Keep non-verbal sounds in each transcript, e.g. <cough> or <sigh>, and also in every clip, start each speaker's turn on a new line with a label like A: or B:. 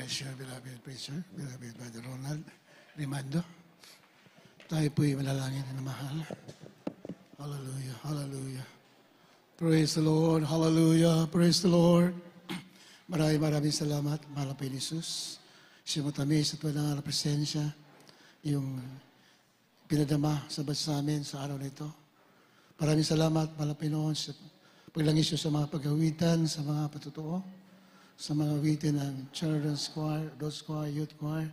A: bless you, beloved preacher, beloved Brother Ronald Rimando. Tayo po'y malalangin na mahal. Hallelujah, hallelujah. Praise the Lord, hallelujah, praise the Lord. <clears throat> Maraming maraming salamat, mahal po Jesus. Siya matamis at walang presensya, yung pinadama sa bansa amin sa araw nito. Maraming salamat, mahal Panginoon, sa paglangis sa mga pagawitan, sa mga patutuo sa mga awitin ng Children's Choir, Adults Choir, Youth Choir,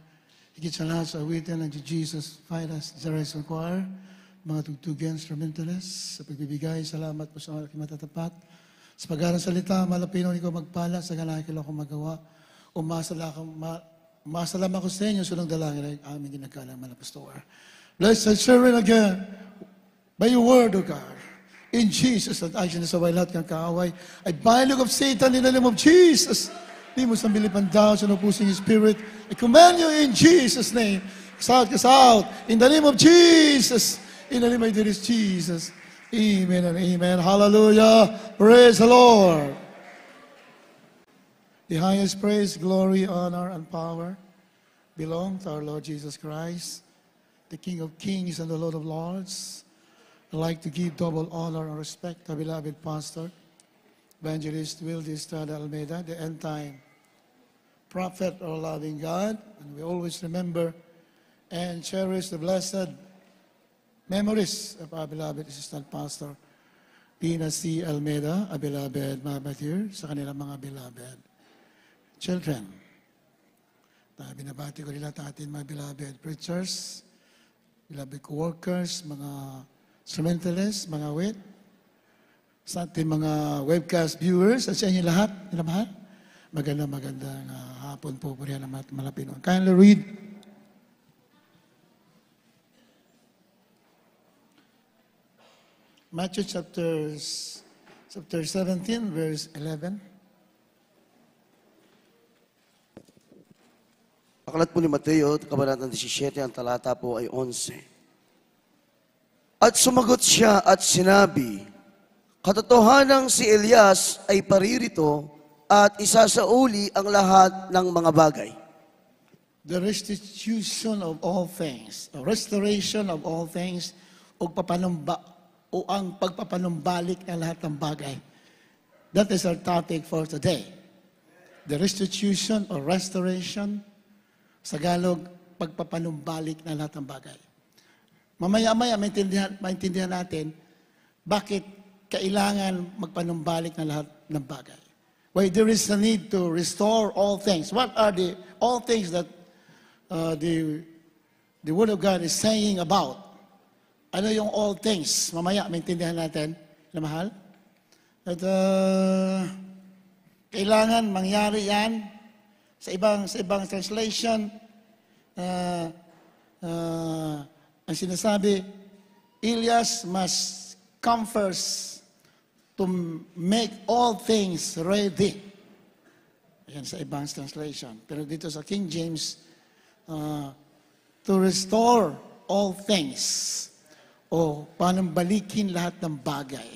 A: higit sa lahat sa awitin ng Jesus Filas Generation Choir, mga tugtugan, instrumentalists, sa pagbibigay, salamat po sa mga matatapat. Sa pag-aaral salita, malapino ni ko magpala, sa galakil ako magawa. Umasala ako, ma, masalam ako sa inyo, sunong dalangin ay aming ginagalang malapastuar. Bless and serve again by your word, O God. In Jesus, at ay sinasaway lahat ng kaaway. I bind you of Satan in the name of Jesus. Demons ang bilipan down sa opposing spirit. I command you in Jesus' name. Cast out, In the name of Jesus. In the name of there is Jesus. Amen and amen. Hallelujah. Praise the Lord. The highest praise, glory, honor, and power belong to our Lord Jesus Christ, the King of kings and the Lord of lords. I'd like to give double honor and respect to beloved pastor, evangelist Wilde Estrada Almeida, the end time prophet our loving God. And we always remember and cherish the blessed memories of our beloved assistant pastor, Pina C. Almeida, a beloved mabatir sa kanilang mga beloved children. Binabati ko nila sa ating mga beloved preachers, beloved co-workers, mga Sementales, mga wet, sa ating mga webcast viewers at sa inyo lahat, nila mahal. Maganda, magandang uh, hapon po po rin ang malapinoon. Kindly read. Matthew chapter, chapter 17, verse 11.
B: Aklat po ni Mateo, Kabanatang 17, ang talata po ay 11. At sumagot siya at sinabi, Katotohanang si Elias ay paririto at
A: isasauli ang lahat ng mga bagay. The restitution of all things, the restoration of all things, o, papanumba, o ang pagpapanumbalik ng lahat ng bagay. That is our topic for today. The restitution or restoration, sa Tagalog, pagpapanumbalik ng lahat ng bagay. Mamaya-maya, maintindihan, maintindihan natin bakit kailangan magpanumbalik ng lahat ng bagay. Why there is a need to restore all things. What are the all things that uh, the, the Word of God is saying about? Ano yung all things? Mamaya, maintindihan natin. Na mahal? At uh, kailangan mangyari yan sa ibang, sa ibang translation. Uh, uh, ang sinasabi, Elias must come first to make all things ready. Ayan sa ibang translation. Pero dito sa King James, uh, to restore all things. O paano balikin lahat ng bagay.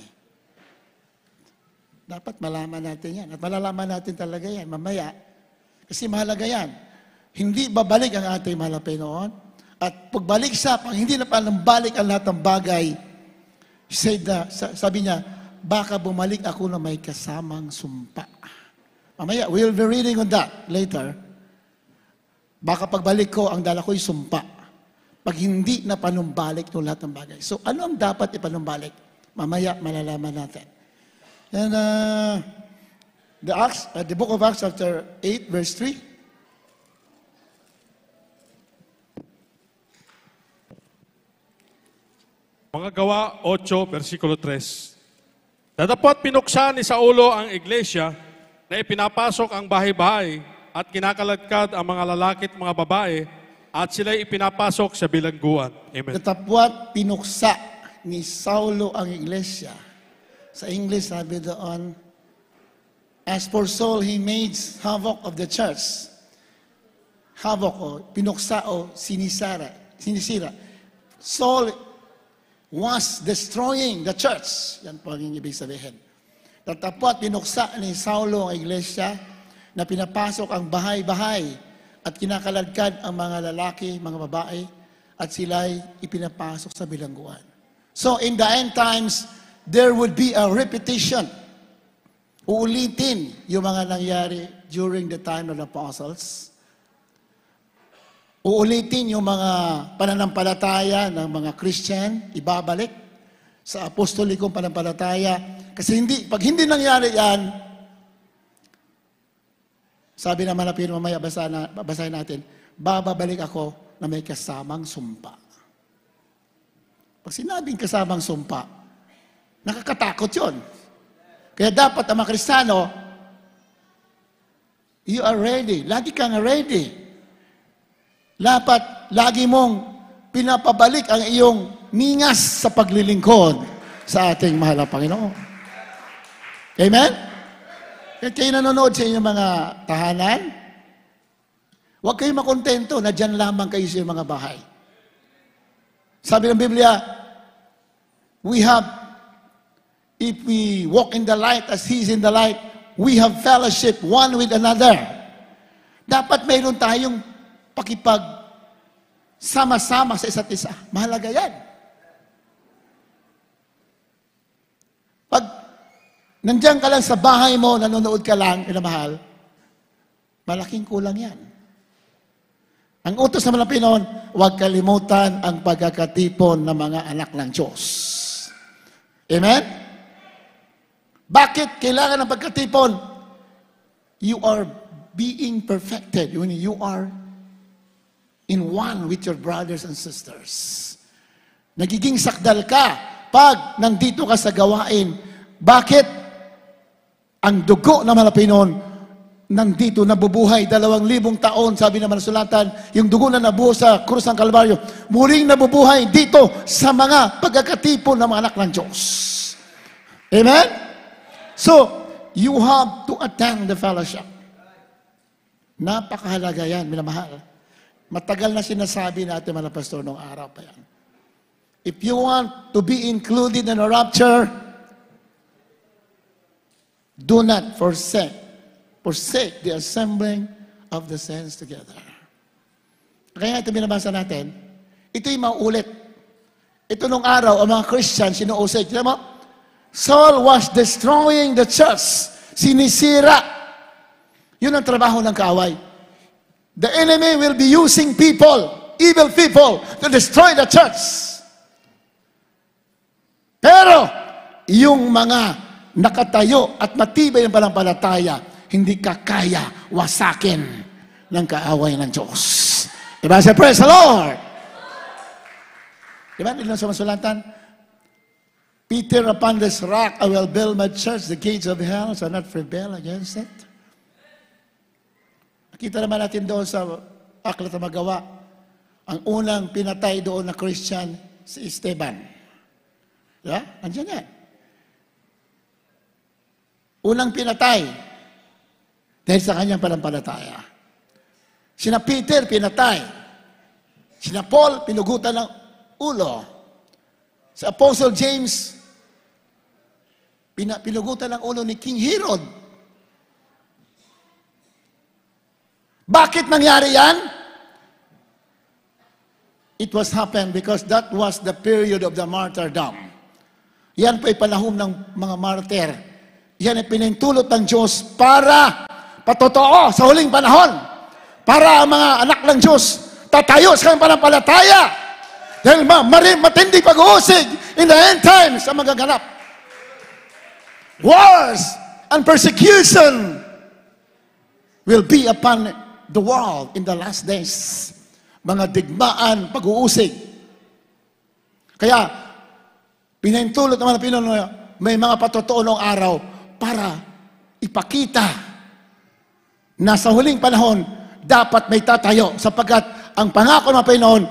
A: Dapat malaman natin yan. At malalaman natin talaga yan mamaya. Kasi mahalaga yan. Hindi babalik ang ating noon. At pagbalik sa, pag hindi na balik ang lahat ng bagay, said na, sabi niya, baka bumalik ako na may kasamang sumpa. Mamaya, we'll be reading on that later. Baka pagbalik ko, ang dala ko'y sumpa. Pag hindi na panumbalik ng lahat ng bagay. So, ano ang dapat ipanumbalik? Mamaya, malalaman natin. And uh, the, Acts, uh, the book of Acts chapter 8, verse 3,
B: Mga gawa 8, versikulo 3. Dadapat pinuksan ni Saulo ang iglesia na ipinapasok ang bahay-bahay at kinakalagkad ang mga lalaki at mga babae at sila ipinapasok sa bilangguan. Amen.
A: Datapwat pinuksa ni Saulo ang iglesia. Sa English, sabi doon, As for Saul, he made havoc of the church. Havoc o pinuksa o sinisara, sinisira. Saul was destroying the church. Yan po ang ibig sabihin. Tatapot, binuksa ni Saulo ang iglesia na pinapasok ang bahay-bahay at kinakaladkad ang mga lalaki, mga babae, at sila'y ipinapasok sa bilangguan. So in the end times, there would be a repetition. Uulitin yung mga nangyari during the time of the apostles Uulitin yung mga pananampalataya ng mga Christian, ibabalik sa apostolikong pananampalataya. Kasi hindi, pag hindi nangyari yan, sabi naman na pinamamaya, basahin, na, basahin natin, bababalik ako na may kasamang sumpa. Pag sinabing kasamang sumpa, nakakatakot yon. Kaya dapat ang mga Kristiyano, you are ready. Lagi kang ready. Dapat lagi mong pinapabalik ang iyong ningas sa paglilingkod sa ating mahal na Panginoon. Amen? Kaya kayo nanonood sa inyong mga tahanan, huwag kayong makontento na dyan lamang kayo sa inyong mga bahay. Sabi ng Biblia, we have, if we walk in the light as He is in the light, we have fellowship one with another. Dapat mayroon tayong pakipag sama-sama sa isa't isa. Mahalaga yan. Pag nandiyan ka lang sa bahay mo, nanonood ka lang, kinamahal, malaking kulang yan. Ang utos ng mga Pinon, huwag kalimutan ang pagkakatipon ng mga anak ng Diyos. Amen? Bakit kailangan ng pagkatipon? You are being perfected. You are in one with your brothers and sisters. Nagiging sakdal ka pag nandito ka sa gawain. Bakit? Ang dugo na malapinon nandito nabubuhay dalawang libong taon, sabi naman sulatan, yung dugo na nabuo sa krus ng Kalbaryo, muling nabubuhay dito sa mga pagkakatipon ng mga anak ng Diyos. Amen? So, you have to attend the fellowship. Napakahalaga yan, minamahal. Matagal na sinasabi natin, mga pastor, nung araw pa yan. If you want to be included in a rapture, do not forsake, forsake the assembling of the saints together. Kaya ito binabasa natin, ito'y maulit. Ito nung araw, ang mga Christians, sinuusik. Tiyan mo, Saul was destroying the church. Sinisira. Yun ang trabaho ng kaaway. The enemy will be using people, evil people, to destroy the church. Pero, yung mga nakatayo at matibay ng palampalataya, hindi ka kaya wasakin ng kaaway ng Diyos. Diba? Say, praise the Lord! Diba? Hindi lang sa masulatan. Peter, upon this rock I will build my church. The gates of hell shall not prevail against it. Nakita naman natin doon sa Aklat na Magawa, ang unang pinatay doon na Christian, si Esteban. Diba? Andiyan yan. Unang pinatay dahil sa kanyang panampalataya. Sina Peter, pinatay. Sina Paul, pinugutan ng ulo. Si Apostle James, pinugutan ng ulo ni King Herod Bakit nangyari yan? It was happened because that was the period of the martyrdom. Yan po ay panahon ng mga martyr. Yan ay pinintulot ng Diyos para patotoo sa huling panahon. Para ang mga anak ng Diyos tatayo sa kanyang panampalataya. Dahil ma matindi pag-uusig in the end times ang magaganap. Wars and persecution will be upon the world in the last days. Mga digmaan, pag-uusig. Kaya, pinahintulot naman ng Pinoy, may mga patutunong araw para ipakita na sa huling panahon, dapat may tatayo sapagkat ang pangako ng Panginoon,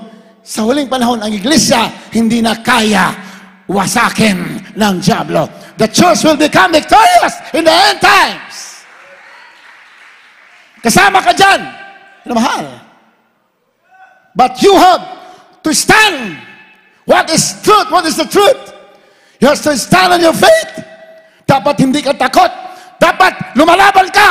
A: sa huling panahon, ang iglesia hindi na kaya wasakin ng Diablo. The church will become victorious in the end times. Kasama ka dyan. Ano mahal? But you have to stand. What is truth? What is the truth? You have to stand on your faith. Dapat hindi ka takot. Dapat lumalaban ka.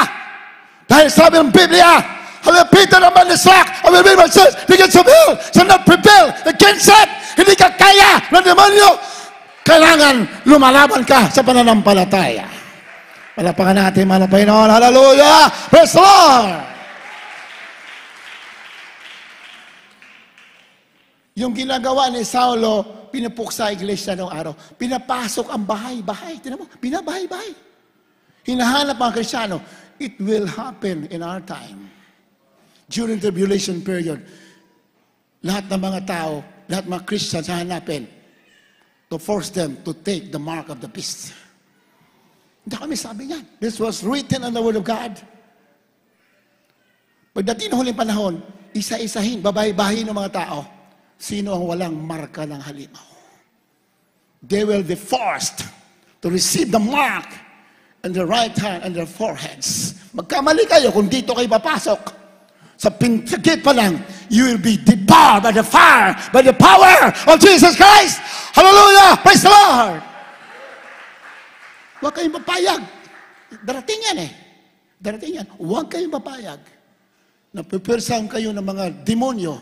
A: Dahil sabi ng Biblia, I will halapitan naman ni Slack, I will be myself against the will, So not prevail against set. Hindi ka kaya ng demonyo. Kailangan lumalaban ka sa pananampalataya. Palapakan natin, mga Panginoon. Hallelujah! Praise the Lord! Yung ginagawa ni Saulo, pinupuksa sa iglesia noong araw. Pinapasok ang bahay-bahay. Tinan mo, binabahay-bahay. Hinahanap ang krisyano. It will happen in our time. During the tribulation period, lahat ng mga tao, lahat ng mga Christians hahanapin to force them to take the mark of the beast. Hindi kami sabi niyan. This was written in the Word of God. Pagdating ng huling panahon, isa-isahin, babahay-bahin ng mga tao, sino ang walang marka ng halimaw. They will be forced to receive the mark on their right hand and their foreheads. Magkamali kayo kung dito kayo papasok. Sa pintigit pa lang, you will be devoured by the fire, by the power of Jesus Christ. Hallelujah! Praise the Lord! Huwag kayong papayag. Darating yan eh. Darating yan. Huwag kayong papayag. Napipirsahan kayo ng mga demonyo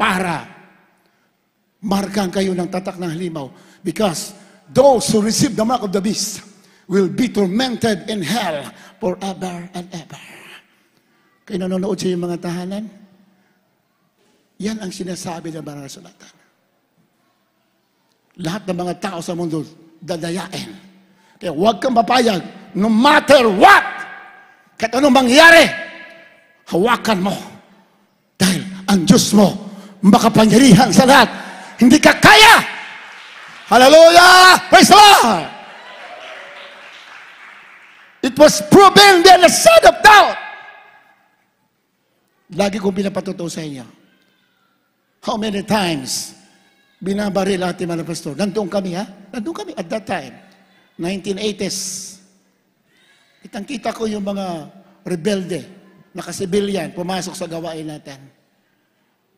A: para markan kayo ng tatak ng halimaw. Because those who receive the mark of the beast will be tormented in hell forever and ever. Kayo nanonood sa mga tahanan? Yan ang sinasabi ng banal na sulatan. Lahat ng mga tao sa mundo, dadayain kaya huwag kang papayag, no matter what, kahit anong mangyari, hawakan mo. Dahil ang Diyos mo, makapangyarihan sa lahat. Hindi ka kaya! Hallelujah! Praise the Lord! It was proven there the seed of doubt. Lagi kong pinapatuto sa inyo. How many times binabaril ating mga pastor? Nandoon kami ha? Nandoon kami at that time. 1980s. Kitang-kita ko yung mga rebelde, mga civilian, pumasok sa gawain natin.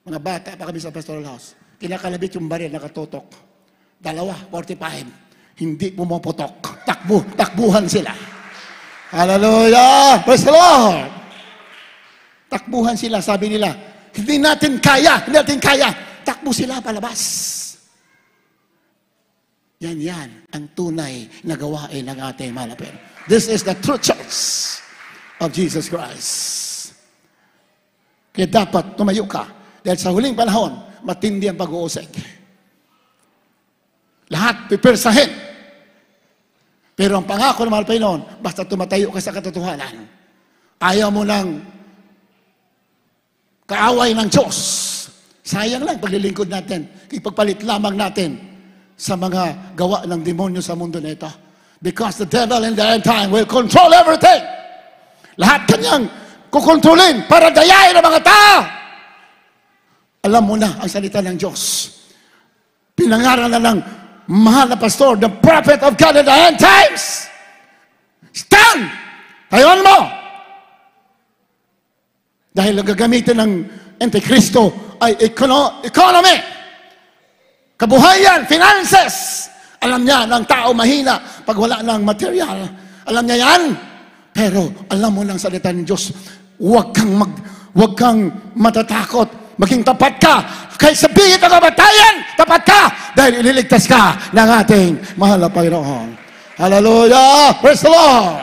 A: Mga bata pa kami sa pastoral house. Kinakalabit yung baril, nakatutok. Dalawa, 45. Hindi pumaputok. Takbo, takbuhan sila. Hallelujah! Praise the Lord! Takbuhan sila, sabi nila, hindi natin kaya, hindi natin kaya. Takbo sila palabas. Yan yan ang tunay na gawain ng ating malapit. This is the true church of Jesus Christ. Kaya dapat tumayo ka dahil sa huling panahon, matindi ang pag-uusig. Lahat pipersahin. Pero ang pangako ng mahal Panginoon, basta tumatayo ka sa katotohanan. Ayaw mo ng kaaway ng Diyos. Sayang lang paglilingkod natin. Ipagpalit lamang natin sa mga gawa ng demonyo sa mundo na ito. Because the devil in the end time will control everything. Lahat kanyang kukontrolin para gayahin ang mga tao. Alam mo na ang salita ng Diyos. Pinangaral na ng mahal na pastor, the prophet of God in the end times. Stand! Tayon mo! Dahil gagamitin ng Antikristo ay econo- economy. Kabuhayan, finances. Alam niya ng tao mahina pag wala ng material. Alam niya yan. Pero alam mo ng salita ng Diyos, huwag kang mag, huwag kang matatakot. Maging tapat ka. Kahit sabihin ng kamatayan, tapat ka. Dahil ililigtas ka ng ating mahal na Panginoon. Hallelujah! Praise the Lord!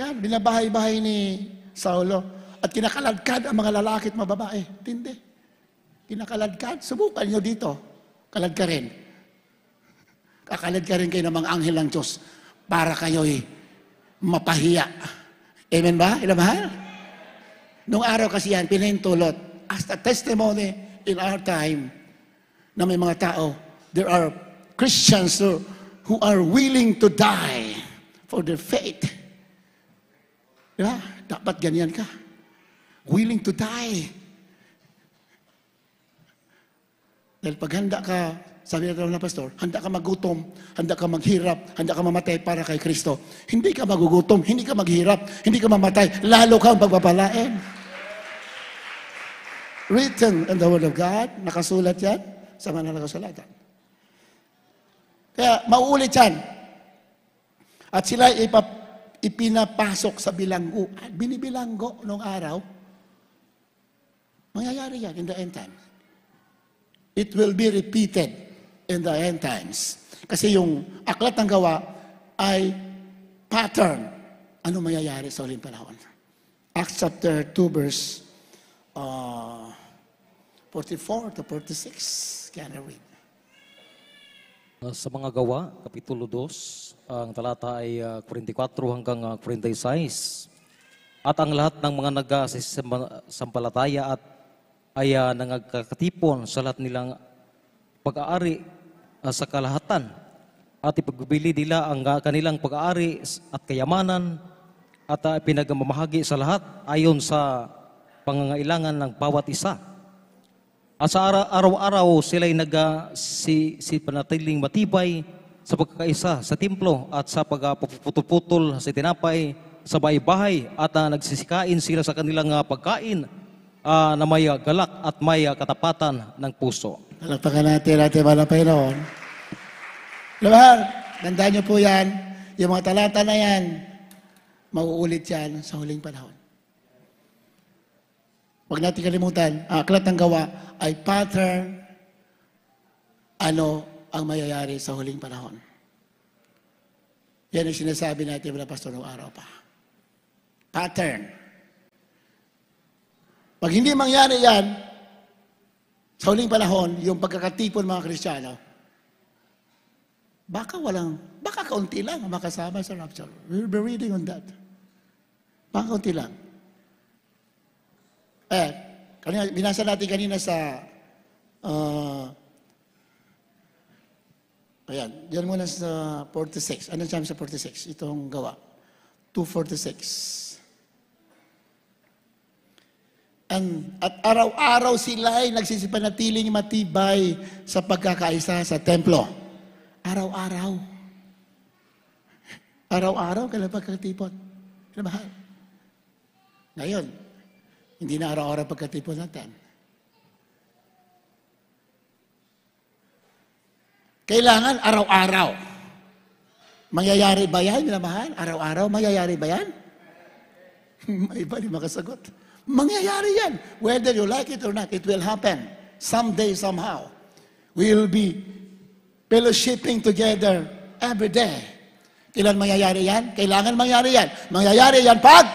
A: Yan, binabahay-bahay ni Saulo. At kinakalagkad ang mga lalaki at mababae. Tindi. Kinakaladkad? Subukan nyo dito. Kalad ka rin. Kakalad ka rin kayo ng mga anghel ng Diyos para kayo'y mapahiya. Amen ba, ilamahal? Nung araw kasi yan, pinahintulot. As a testimony in our time na may mga tao, there are Christians who are willing to die for their faith. Diba? Dapat ganyan ka. Willing to die Dahil pag handa ka, sabi na ng pastor, handa ka magutom, handa ka maghirap, handa ka mamatay para kay Kristo. Hindi ka magugutom, hindi ka maghirap, hindi ka mamatay, lalo ka ang pagpapalain. Written in the Word of God, nakasulat yan sa mga nakasulatan. Kaya mauulit yan. At sila ipap ipinapasok sa bilanggo. Binibilanggo nung araw. Mangyayari yan in the end time. It will be repeated in the end times. Kasi yung aklat ng gawa ay pattern. Ano mayayari sa uling panahon? Acts chapter 2 verse uh, 44 to 46. Can I read? Uh,
B: sa mga gawa, Kapitulo 2, ang talata ay 44 uh, hanggang 46. Uh, at ang lahat ng mga nag-sampalataya at ay uh, nangagkatipon sa lahat nilang pag-aari uh, sa kalahatan at ipagbibili nila ang kanilang pag-aari at kayamanan at uh, pinagmamahagi sa lahat ayon sa pangangailangan ng bawat isa. At sa araw-araw sila'y nag ah, si, si panatiling matibay sa pagkakaisa sa templo at sa pagpuputol-putol sa tinapay sa bahay-bahay at uh, nagsisikain sila sa kanilang uh, pagkain uh, na may galak
A: at may katapatan ng puso. Palakpakan natin natin mga Panginoon. Luhar, tandaan niyo po yan. Yung mga talata na yan, mauulit yan sa huling panahon. Huwag natin kalimutan, ang aklat ng gawa ay pattern ano ang mayayari sa huling panahon. Yan ang sinasabi natin mga pastor noong araw pa. Pattern. Pag hindi mangyari yan, sa huling panahon, yung pagkakatipon mga Kristiyano, baka walang, baka kaunti lang ang makasama sa rapture. We'll be reading on that. Baka kaunti lang. Eh, kanina, binasa natin kanina sa uh, Ayan, diyan muna sa 46. Ano siya sa 46? Itong gawa. 246. Ang, at araw-araw sila ay nagsisipanatiling matibay sa pagkakaisa sa templo. Araw-araw. Araw-araw kailan pagkatipon. Mahal. Ngayon, hindi na araw-araw pagkatipon natin. Kailangan araw-araw. Mangyayari ba yan, minamahal? Araw-araw, mangyayari ba yan? <laughs> May iba, di makasagot. Mangyayari yan. Whether you like it or not, it will happen. Someday, somehow. We will be fellowshipping together every day. Kailan mangyayari yan? Kailangan mangyari yan. Mangyayari yan pag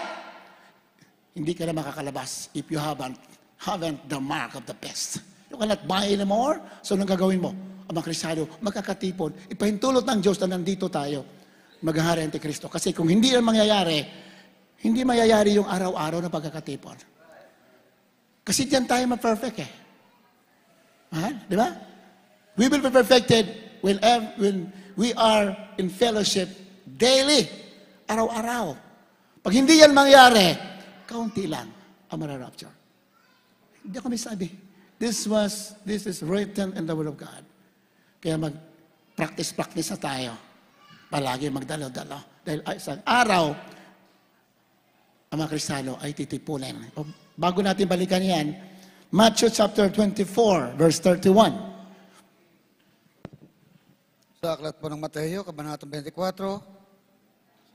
A: hindi ka na makakalabas if you haven't, haven't the mark of the best. You cannot buy anymore. So, anong gagawin mo? Ang mga Krisyado, magkakatipon. Ipahintulot ng Diyos na nandito tayo. Maghahari ang Kristo. Kasi kung hindi yan mangyayari, hindi mayayari yung araw-araw na pagkakatipon. Kasi diyan tayo ma-perfect eh. Ha? Di ba? We will be perfected when, when we are in fellowship daily. Araw-araw. Pag hindi yan mangyari, kaunti lang ang mararapture. Hindi ako may sabi. This was, this is written in the Word of God. Kaya mag-practice-practice na tayo. Palagi magdalo-dalo. Dahil isang araw, ang mga Kristalo ay titipunin. O, bago natin balikan yan, Matthew chapter 24, verse 31.
B: Sa aklat po ng Mateo, Kabanatang 24,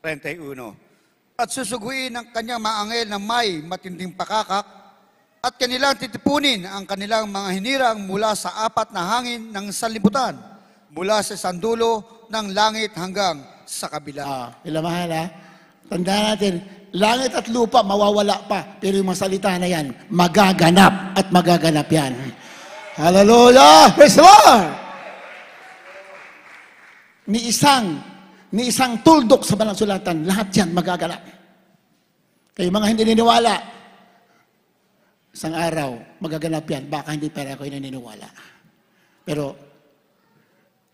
B: 31. At susuguin ng kanyang maangel na may matinding pakakak at kanilang titipunin ang kanilang mga hinirang mula sa apat na hangin ng salibutan mula sa sandulo
A: ng langit hanggang sa kabila. Ah, ilamahan ha. Ah. Tandaan natin, Langit at lupa, mawawala pa. Pero yung mga salita na yan, magaganap at magaganap yan. Hallelujah! Praise the Lord! Ni isang, ni isang tuldok sa banang sulatan, lahat yan magaganap. Kayo mga hindi niniwala, isang araw, magaganap yan. Baka hindi pa ko naniniwala. Pero,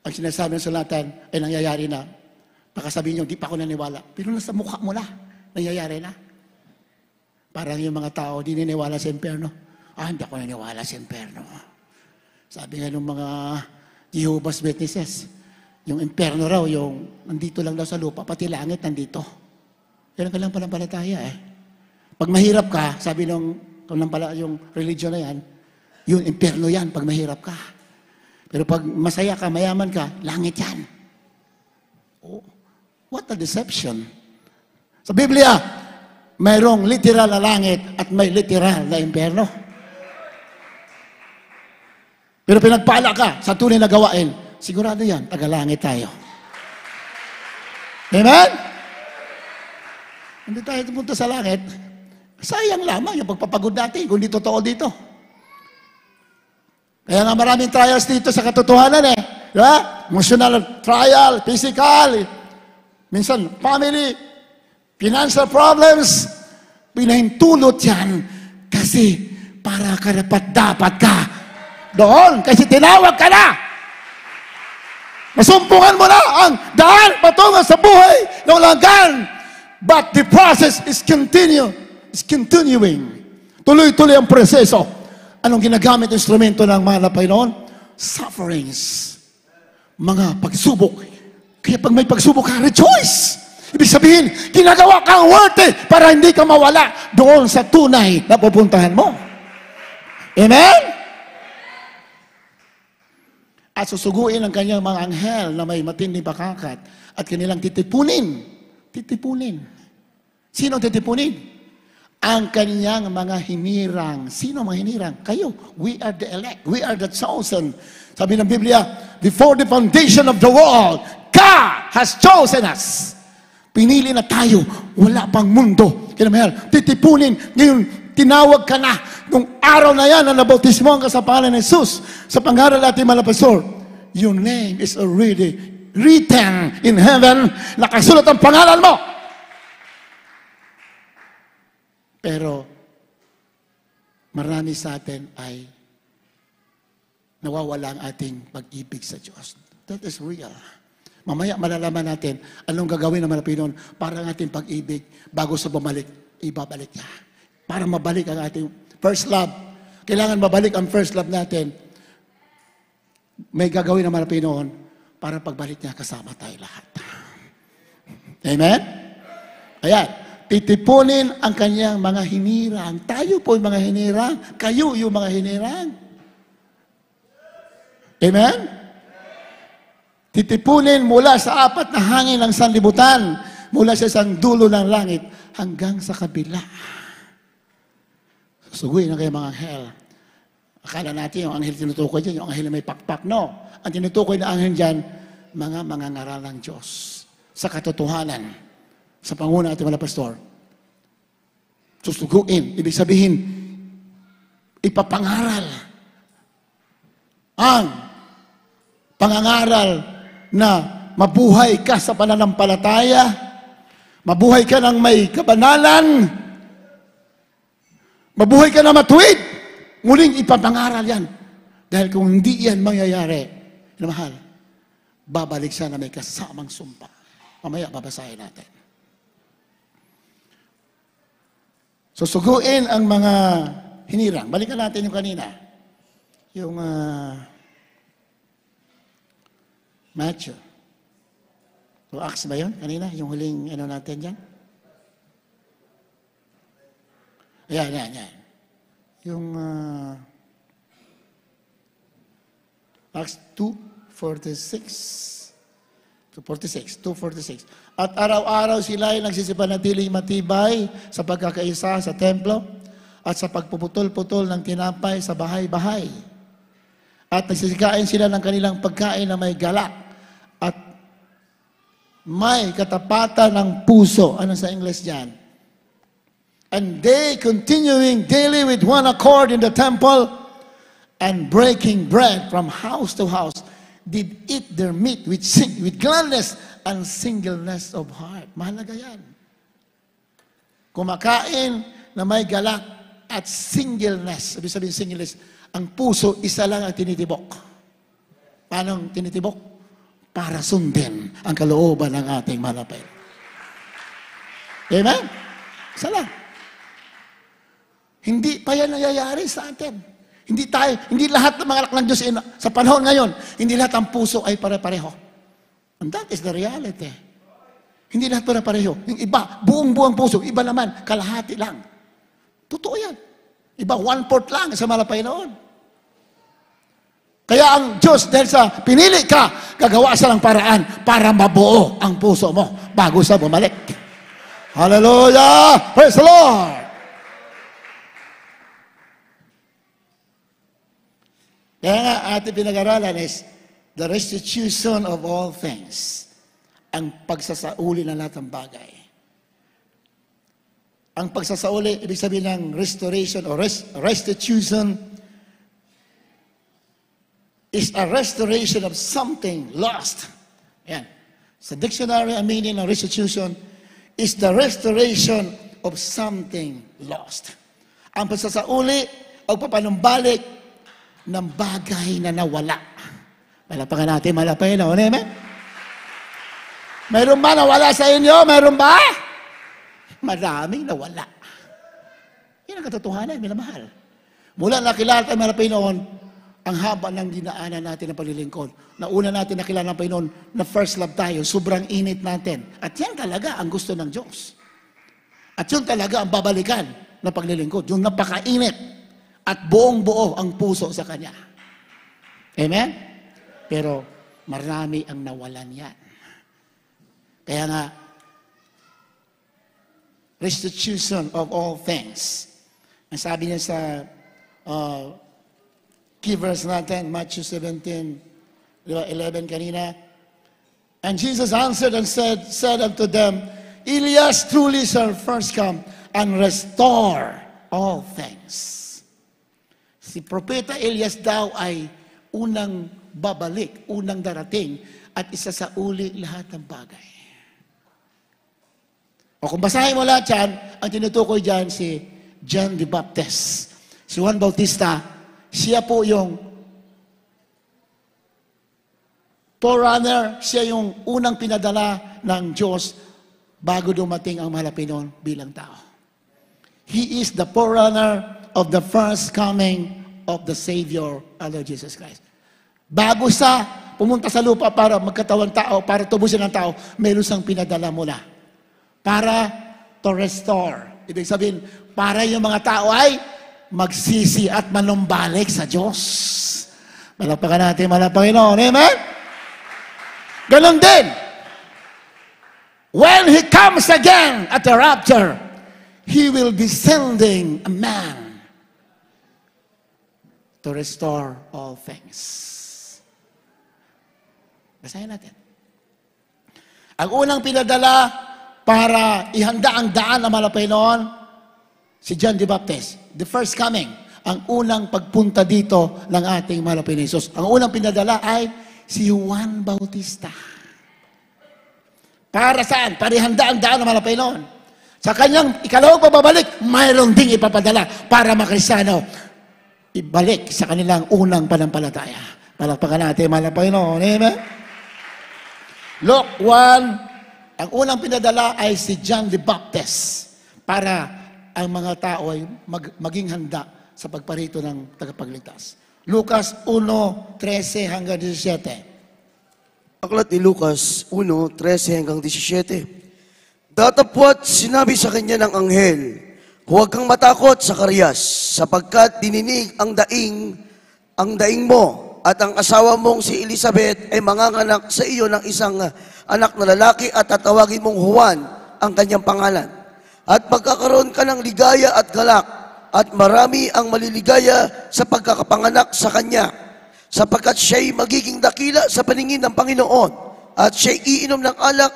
A: ang sinasabi ng sulatan ay nangyayari na. Baka sabihin nyo, hindi pa ako naniwala. Pero nasa mukha mo na. Nangyayari na? Parang yung mga tao, di niniwala sa impyerno. Ah, hindi ako naniwala sa impyerno. Ah. Sabi nga ng mga Jehovah's Witnesses, yung impyerno raw, yung nandito lang daw sa lupa, pati langit nandito. Kailan ka lang palataya eh. Pag mahirap ka, sabi nung, kung lang pala yung religion na yan, yun, impyerno yan pag mahirap ka. Pero pag masaya ka, mayaman ka, langit yan. Oh, what a deception. Sa Biblia, mayroong literal na langit at may literal na impyerno. Pero pinagpala ka sa tunay na gawain, sigurado yan, tagalangit tayo. Amen? Hindi tayo pumunta sa langit. Sayang lamang yung pagpapagod natin kung hindi totoo dito. Kaya nga maraming trials dito sa katotohanan eh. Diba? Emotional trial, physical, minsan family, Financial problems, pinahintulot yan kasi para karapat dapat ka doon kasi tinawag ka na. Masumpungan mo na ang daan patungo sa buhay ng langgan. But the process is continue, is continuing. Tuloy-tuloy ang proseso. Anong ginagamit instrumento ng mga Panginoon? Sufferings. Mga pagsubok. Kaya pag may pagsubok ka, rejoice! Ibig sabihin, ginagawa kang worth eh, para hindi ka mawala doon sa tunay na pupuntahan mo. Amen? At susuguin ang kanyang mga anghel na may matinding pakakat at kanilang titipunin. Titipunin. Sino titipunin? Ang kanyang mga hinirang. Sino mga hinirang? Kayo. We are the elect. We are the chosen. Sabi ng Biblia, before the foundation of the world, God has chosen us. Pinili na tayo. Wala pang mundo. Kinamahal, titipunin. Ngayon, tinawag ka na. Nung araw na yan na nabautismo ka sa pangalan ni Jesus, sa pangaral natin mga pastor, your name is already written in heaven. Nakasulat ang pangalan mo. Pero, marami sa atin ay nawawala ang ating pag-ibig sa Diyos. That is real. Mamaya malalaman natin anong gagawin ng Panginoon para ang ating pag-ibig bago sa bumalik, ibabalik niya. Para mabalik ang ating first love. Kailangan mabalik ang first love natin. May gagawin ng Panginoon para pagbalik niya kasama tayo lahat. Amen? Ayan titipunin ang kanyang mga hinirang. Tayo po yung mga hinirang. Kayo yung mga hinirang. Amen? Titipunin mula sa apat na hangin ng sanlibutan, mula sa isang dulo ng langit hanggang sa kabila. Susuguin ang kayong mga anghel. Akala natin yung anghel tinutukoy dyan, yung anghel may pakpak. No. Ang tinutukoy na anghel dyan, mga mangangaral ng Diyos sa katotohanan, sa panguna at mga pastor. Susuguin. Ibig sabihin, ipapangaral ang pangangaral na mabuhay ka sa pananampalataya, mabuhay ka ng may kabanalan, mabuhay ka na matuwid, muling ipapangaral yan. Dahil kung hindi yan mangyayari, na mahal, babalik siya na may kasamang sumpa. Mamaya babasahin natin. Susuguin ang mga hinirang. Balikan natin yung kanina. Yung uh, Matthew. O Acts ba yun? Kanina? Yung huling ano natin dyan? Ayan, ayan, ayan. Yung uh, Acts 2.46 46, 2.46. At araw-araw sila ay nagsisipanatiling matibay sa pagkakaisa sa templo at sa pagpuputol-putol ng tinapay sa bahay-bahay. At nagsisikain sila ng kanilang pagkain na may galak may katapatan ng puso. Ano sa English dyan? And they continuing daily with one accord in the temple and breaking bread from house to house did eat their meat with, sing, with gladness and singleness of heart. Mahalaga yan. Kumakain na may galak at singleness. Sabi sabihin singleness, ang puso isa lang ang tinitibok. Paano tinitibok? para sundin ang kalooban ng ating malapit. Amen? Sala. Hindi pa yan nangyayari sa atin. Hindi tayo, hindi lahat ng mga anak ng Diyos in, sa panahon ngayon, hindi lahat ang puso ay pare-pareho. And that is the reality. Hindi lahat pare-pareho. Yung iba, buong-buong puso. Iba naman, kalahati lang. Totoo yan. Iba, one-fourth lang sa malapay noon. Kaya ang Diyos, dahil sa pinili ka, gagawa siya ng paraan para mabuo ang puso mo bago sa bumalik. Hallelujah! Praise the Lord! Kaya nga, ating pinag-aralan is the restitution of all things. Ang pagsasauli ng lahat ng bagay. Ang pagsasauli, ibig sabihin ng restoration or rest, restitution is a restoration of something lost. Yan. Sa dictionary, ang meaning ng restitution is the restoration of something lost. Ang pagsasauli o papanumbalik ng bagay na nawala. Malapangan natin, malapangan na. Amen? Meron ba nawala sa inyo? Meron ba? Maraming nawala. Yan ang katotohanan, minamahal. Mula nakilala tayo mga Panginoon, ang haba ng dinaanan natin ng paglilingkod. Nauna natin nakilala ng Panginoon na first love tayo, sobrang init natin. At yan talaga ang gusto ng Diyos. At yun talaga ang babalikan ng paglilingkod, yung napakainit at buong-buo ang puso sa Kanya. Amen? Pero marami ang nawalan yan. Kaya nga, restitution of all things. Ang sabi niya sa uh, key verse natin, Matthew 17, di 11 kanina. And Jesus answered and said, said unto them, Elias truly shall first come and restore all things. Si Propeta Elias daw ay unang babalik, unang darating, at isa sa uli lahat ng bagay. O kung basahin mo lahat yan, ang tinutukoy dyan si John the Baptist. Si Juan Bautista, siya po yung forerunner, siya yung unang pinadala ng Diyos bago dumating ang malapinon bilang tao. He is the forerunner of the first coming of the Savior, our Lord Jesus Christ. Bago sa pumunta sa lupa para magkatawang tao, para tubusin ang tao, meron siyang pinadala mula. Para to restore. Ibig sabihin, para yung mga tao ay magsisi at manumbalik sa Diyos. Malapakan natin, mga Panginoon. Amen? Ganon din. When He comes again at the rapture, He will be sending a man to restore all things. Basahin natin. Ang unang pinadala para ihanda ang daan ng malapay noon, si John the Baptist, the first coming, ang unang pagpunta dito ng ating malapin Jesus. Ang unang pinadala ay si Juan Bautista. Para saan? Parihanda ang daan ng malapin noon. Sa kanyang ikalawang pababalik, mayroon ding ipapadala para makrisyano ibalik sa kanilang unang panampalataya. Palakpakan natin, mahal Panginoon. Amen? Look, one, ang unang pinadala ay si John the Baptist para ang mga tao ay mag, maging handa sa pagparito ng tagapagligtas. Lucas 1:13 hanggang 17. Aklat ni Lucas
B: 1:13 hanggang 17. Datapwat sinabi sa kanya ng anghel, Huwag kang matakot sa karyas, sapagkat dininig ang daing, ang daing mo, at ang asawa mong si Elizabeth ay manganganak sa iyo ng isang anak na lalaki at tatawagin mong Juan ang kanyang pangalan at magkakaroon ka ng ligaya at galak at marami ang maliligaya sa pagkakapanganak sa Kanya sapagkat siya'y magiging dakila sa paningin ng Panginoon at siya'y iinom ng alak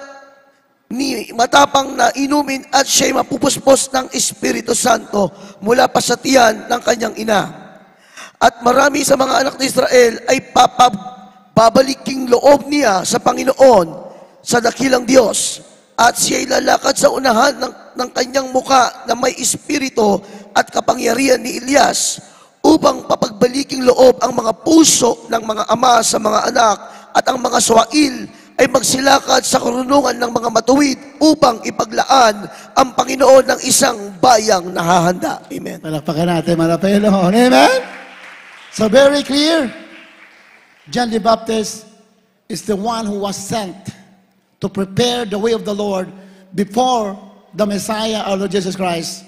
B: ni matapang na inumin at siya'y mapupuspos ng Espiritu Santo mula pa sa tiyan ng kanyang ina. At marami sa mga anak ni Israel ay papabaliking loob niya sa Panginoon sa dakilang Diyos at siya'y lalakad sa unahan ng ng kanyang muka na may espiritu at kapangyarihan ni Elias upang papagbaliking loob ang mga puso ng mga ama sa mga anak at ang mga suwail ay
A: magsilakad
B: sa karunungan ng mga matuwid upang ipaglaan ang Panginoon ng
A: isang bayang nahahanda. Amen. Palakpakan natin Marapelo. Amen? So very clear, John the Baptist is the one who was sent to prepare the way of the Lord before the Messiah, our Lord Jesus Christ,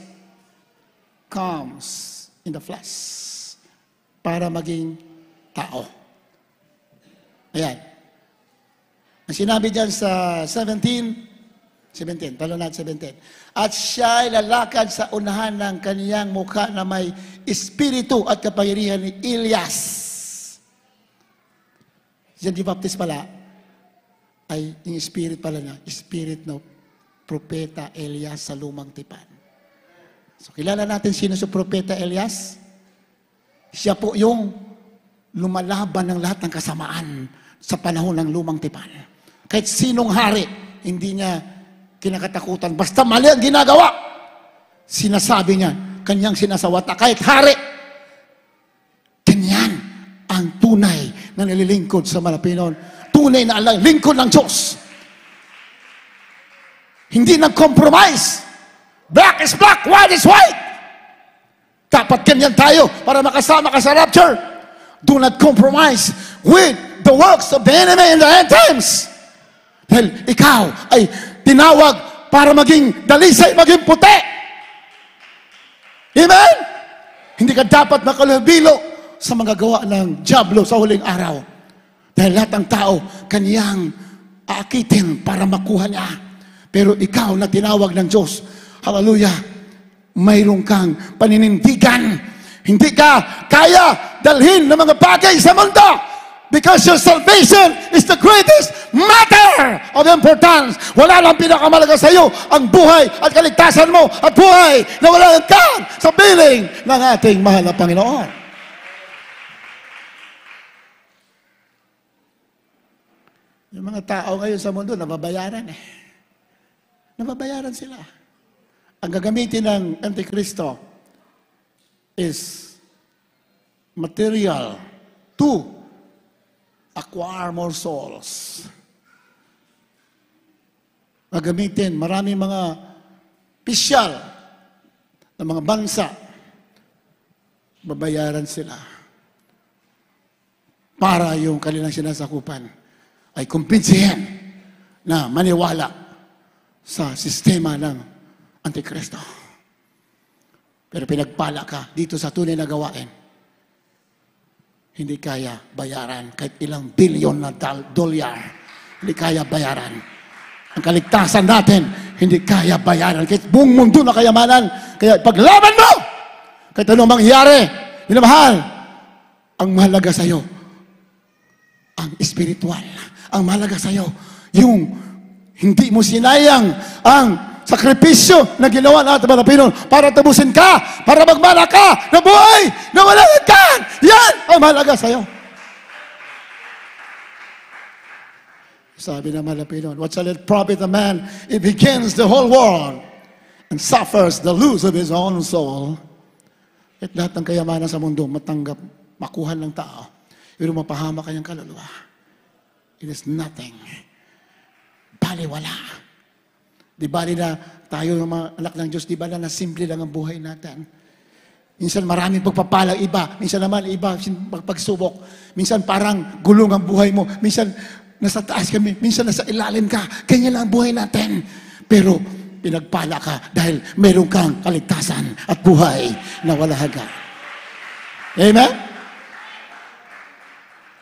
A: comes in the flesh para maging tao. Ayan. Ang sinabi dyan sa 17, 17, pala na 17. At siya ay lalakad sa unahan ng kaniyang mukha na may espiritu at kapangyarihan ni Ilyas. Yan di baptist pala, ay yung spirit pala na, spirit no Propeta Elias sa Lumang Tipan. So kilala natin sino si Propeta Elias? Siya po yung lumalaban ng lahat ng kasamaan sa panahon ng Lumang Tipan. Kahit sinong hari, hindi niya kinakatakutan. Basta mali ang ginagawa, sinasabi niya, kanyang sinasawata. Kahit hari, kanyan ang tunay na nililingkod sa Malapinon. Tunay na alang, lingkod ng Diyos. Hindi nag-compromise. Black is black, white is white. Dapat ganyan tayo para makasama ka sa rapture. Do not compromise with the works of the enemy in the end times. Dahil ikaw ay tinawag para maging dalisay, maging puti. Amen? Hindi ka dapat makalabilo sa mga gawa ng Diablo sa huling araw. Dahil lahat ng tao, kanyang aakitin para makuha niya pero ikaw na tinawag ng Diyos, hallelujah, mayroon kang paninindigan. Hindi ka kaya dalhin ng mga bagay sa mundo. Because your salvation is the greatest matter of importance. Wala lang pinakamalaga sa iyo ang buhay at kaligtasan mo at buhay na wala ka sa piling ng ating mahal na Panginoon. Yung mga tao ngayon sa mundo, nababayaran eh nababayaran sila. Ang gagamitin ng Antikristo is material to acquire more souls. Gagamitin marami mga pisyal ng mga bansa, babayaran sila para yung kanilang sinasakupan ay kumpinsihan na maniwala sa sistema ng Antikristo. Pero pinagpala ka dito sa tunay na gawain. Hindi kaya bayaran kahit ilang bilyon na dolyar. Hindi kaya bayaran. Ang kaligtasan natin, hindi kaya bayaran. Kahit buong mundo na kayamanan, kaya paglaban mo! Kahit anong mangyari, minamahal, ang mahalaga sa'yo, ang espiritual. Ang mahalaga sa'yo, yung hindi mo sinayang ang sakripisyo na ginawa ng ating mga para tubusin ka, para magmana ka, na buhay, na walang ka. Yan ang mahalaga sa'yo. Sabi ng mga what shall it profit a man if he gains the whole world and suffers the loss of his own soul? At lahat ng kayamanan sa mundo, matanggap, makuha ng tao, pero mapahama kanyang kaluluwa. It is nothing baliwala. Di bali na tayo ng mga anak ng Diyos, di ba na simple lang ang buhay natin. Minsan maraming pagpapala iba, minsan naman iba pagsubok. Minsan parang gulong ang buhay mo, minsan nasa taas kami, minsan nasa ilalim ka. Kanya lang ang buhay natin. Pero pinagpala ka dahil meron kang kaligtasan at buhay na wala hanggan. Amen?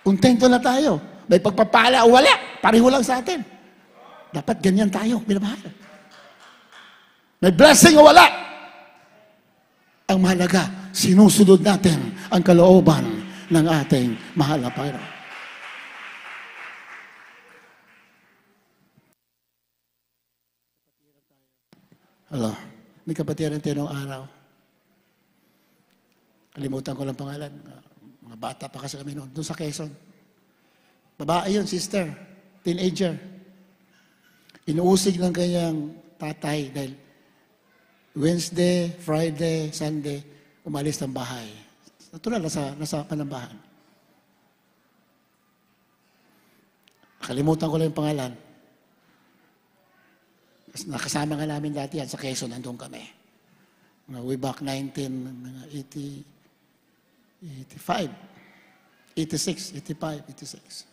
A: Kontento na tayo. May pagpapala wala, pareho lang sa atin. Dapat ganyan tayo, minamahal. May blessing o wala. Ang mahalaga, sinusunod natin ang kalooban ng ating mahal na Panginoon. Hello. May kapatiran tayo noong araw. Kalimutan ko lang pangalan. Mga bata pa kasi kami noon. Doon sa Quezon. Babae yun, sister. Teenager. Inuusig ng kanyang tatay dahil Wednesday, Friday, Sunday, umalis ng bahay. Natural, nasa, nasa panambahan. Kalimutan ko lang yung pangalan. Nakasama nga namin dati yan sa Quezon, nandun kami. Way back 1985, 86, 85, 86.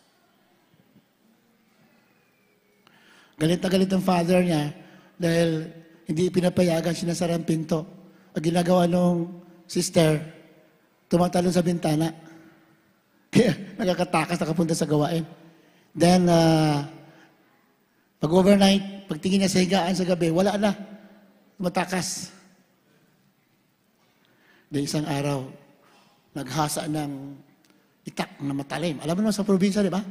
A: Galit na galit ang father niya dahil hindi pinapayagan, sinasara ang pinto. Ang ginagawa nung sister, tumatalon sa bintana. <laughs> Kaya nagkakatakas, nakapunta sa gawain. Then, uh, pag overnight, pagtingin niya sa higaan sa gabi, wala na. Matakas. Then isang araw, naghasa ng itak na matalim. Alam mo naman sa probinsya, di ba?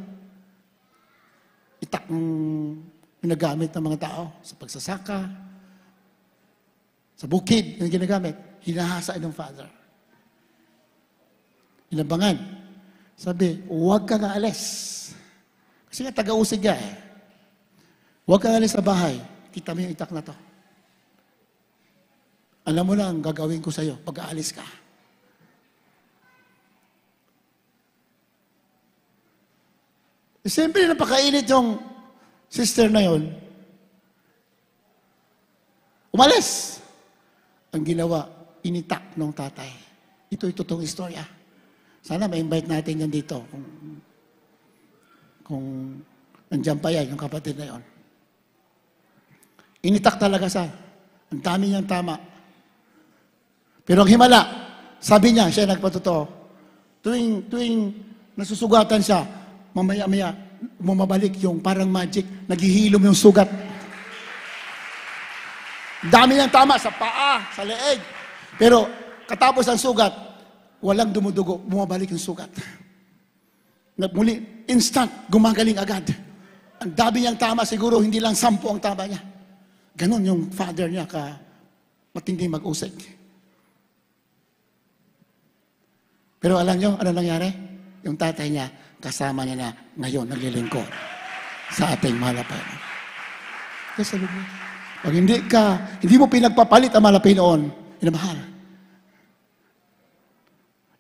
A: Itak ng ginagamit ng mga tao sa pagsasaka, sa bukid na ginagamit, hinahasa ng Father. Inabangan. Sabi, huwag ka na alis. Kasi nga, taga-usig ka eh. Huwag ka na alis sa bahay. Kita mo yung itak na to. Alam mo lang, gagawin ko sa'yo pag aalis ka. Eh, siyempre, napakainit yung sister na yon, umalis. Ang ginawa, initak ng tatay. Ito ito tong istorya. Sana ma-invite natin yan dito. Kung, kung nandiyan pa yan, yung kapatid na yon. Initak talaga sa, ang dami niyang tama. Pero ang himala, sabi niya, siya nagpatotoo. Tuwing, tuwing nasusugatan siya, mamaya-maya, bumabalik yung parang magic, naghihilom yung sugat. Dami ng tama sa paa, sa leeg. Pero katapos ang sugat, walang dumudugo, bumabalik yung sugat. Muli, instant, gumagaling agad. Ang dami niyang tama, siguro hindi lang sampu ang tama niya. Ganon yung father niya ka matindi mag-usig. Pero alam niyo, ano nangyari? Yung tatay niya, kasama niya na ngayon naglilingkod sa ating malapano. Yes, sabi Pag hindi ka, hindi mo pinagpapalit ang malapinoon, inamahal.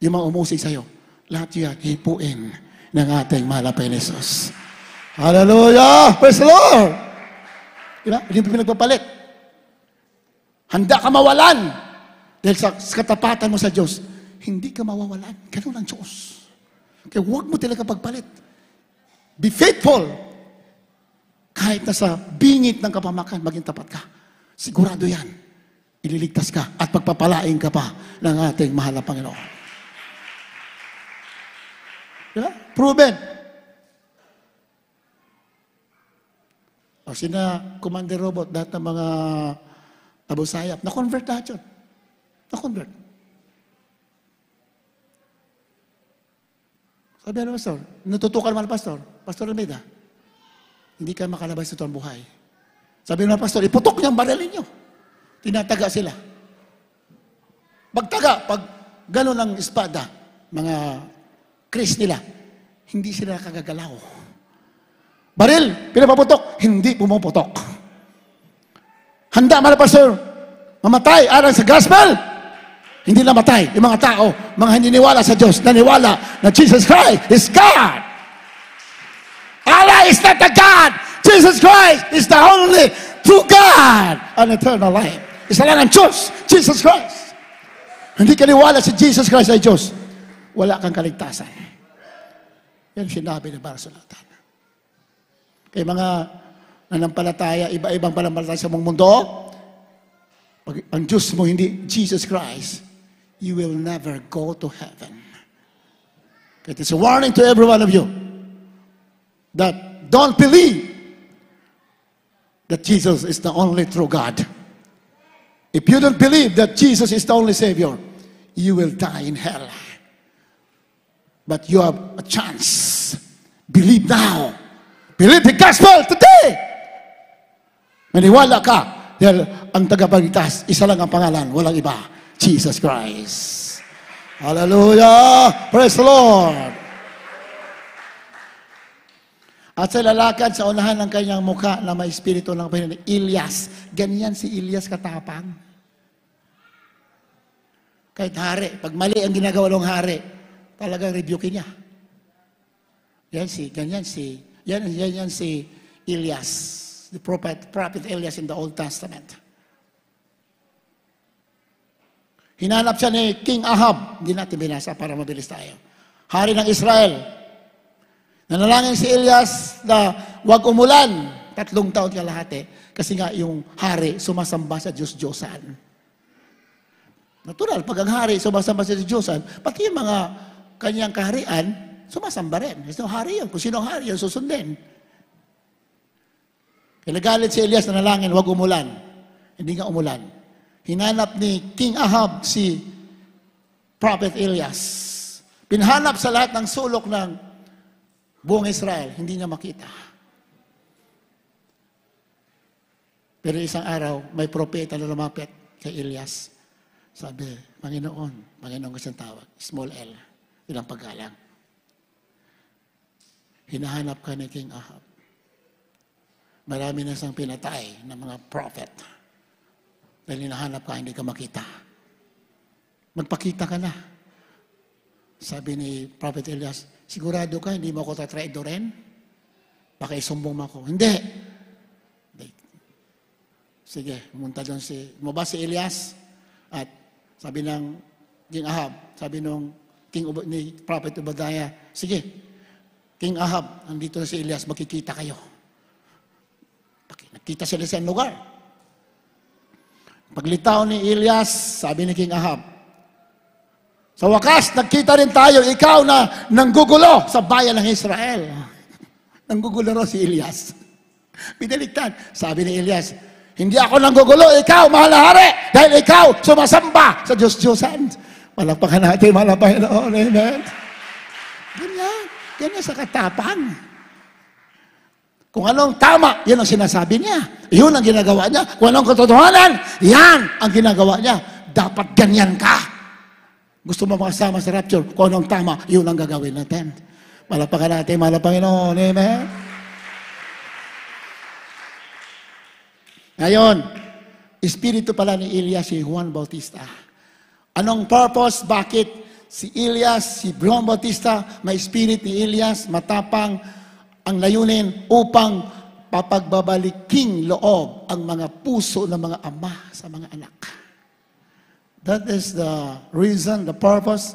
A: Yung mga umusig sa'yo, lahat yan, hipuin ng ating malapay ni Jesus. Hallelujah! Praise the Lord! Diba? Hindi mo pinagpapalit. Handa ka mawalan dahil sa katapatan mo sa Diyos. Hindi ka mawawalan. Ganun ang Diyos. Kaya huwag mo talaga pagpalit. Be faithful. Kahit sa bingit ng kapamakan, maging tapat ka. Sigurado yan. Ililigtas ka at pagpapalain ka pa ng ating mahal na Panginoon. Diba? Proven. O sina Commander Robot, lahat ng mga Abu Sayyaf, na-convert lahat yun. Na-convert. Sabi na, Pastor, natutukan naman, Pastor. Pastor Almeida, hindi ka makalabas sa ang buhay. Sabi naman, Pastor, iputok niyo ang baril niyo. Tinataga sila. Magtaga pag gano'n ang espada, mga kris nila, hindi sila kagagalaw. Baril, pinapaputok, hindi pumuputok. Handa, mga pastor, mamatay alang sa gospel, hindi namatay yung mga tao, mga hindi hininiwala sa Diyos, naniwala na Jesus Christ is God. Allah is not a God. Jesus Christ is the only true God and eternal life. Isa lang ang Diyos, Jesus Christ. Hindi kaniwala si Jesus Christ ay Diyos. Wala kang kaligtasan. Yan sinabi ni Barcelona. Kay mga nanampalataya, iba-ibang panampalataya sa mong mundo, pag ang Diyos mo hindi Jesus Christ, you will never go to heaven. It is a warning to every one of you that don't believe that Jesus is the only true God. If you don't believe that Jesus is the only Savior, you will die in hell. But you have a chance. Believe now. Believe the gospel today. Maniwala ka dahil ang tagapagligtas, isa lang ang pangalan, walang iba. Jesus Christ. Hallelujah! Praise the Lord! At sa lalakad sa unahan ng kanyang muka na may espiritu ng Panginoon, Ilyas. Ganyan si Ilyas katapang. Kahit hari, pag mali ang ginagawa ng hari, talagang rebuke niya. Yan si, ganyan si, yan, yan, yan si Ilyas, the prophet, prophet Elias in the Old Testament. Hinanap siya ni King Ahab. Hindi natin binasa para mabilis tayo. Hari ng Israel. Nanalangin si Elias na huwag umulan. Tatlong taon ka lahat eh. Kasi nga yung hari, sumasamba sa Diyos-Diyosan. Natural, pag ang hari sumasamba sa Diyos-Diyosan, pati yung mga kanyang kaharian, sumasamba rin. Kasi hari yun. Kung sino ang hari yun, susundin. Kinagalit si Elias na nalangin, huwag umulan. Hindi nga umulan. Hinanap ni King Ahab si Prophet Elias. Pinhanap sa lahat ng sulok ng buong Israel, hindi niya makita. Pero isang araw, may propeta na lumapit kay Elias. Sabi, Panginoon, Panginoon kasi tawag, small L, ilang paggalang. Hinahanap ka ni King Ahab. Marami na siyang pinatay ng mga prophet. Dahil hinahanap ka, hindi ka makita. Magpakita ka na. Sabi ni Prophet Elias, sigurado ka, hindi mo ako tatraidorin? Baka isumbong mo ako. Hindi! Sige, pumunta doon si, maba si Elias? At sabi ng King Ahab, sabi nung King Uba, ni Prophet Ubadaya, sige, King Ahab, andito na si Elias, makikita kayo. Nakita sila sa lugar. Paglitaw ni Elias, sabi ni King Ahab, sa wakas, nagkita rin tayo, ikaw na nanggugulo sa bayan ng Israel. <laughs> nanggugulo ro si Elias. <laughs> Binaligtad. Sabi ni Elias, hindi ako nanggugulo, ikaw, mahal na hari, dahil ikaw sumasamba sa Diyos-Diyosan. Malakpakan natin, mahal na Panginoon. Amen. Ganyan. Ganyan sa katapang. Kung anong tama, yan ang sinasabi niya. Yun ang ginagawa niya. Kung anong katotohanan, yan ang ginagawa niya. Dapat ganyan ka. Gusto mo makasama sa rapture, kung anong tama, yun ang gagawin natin. Malapakan natin, mahal Panginoon. Amen? Ngayon, espiritu pala ni Elias si Juan Bautista. Anong purpose? Bakit si Elias, si Juan Bautista, may spirit ni Elias, matapang, ang layunin upang papagbabaliking loob ang mga puso ng mga ama sa mga anak. That is the reason, the purpose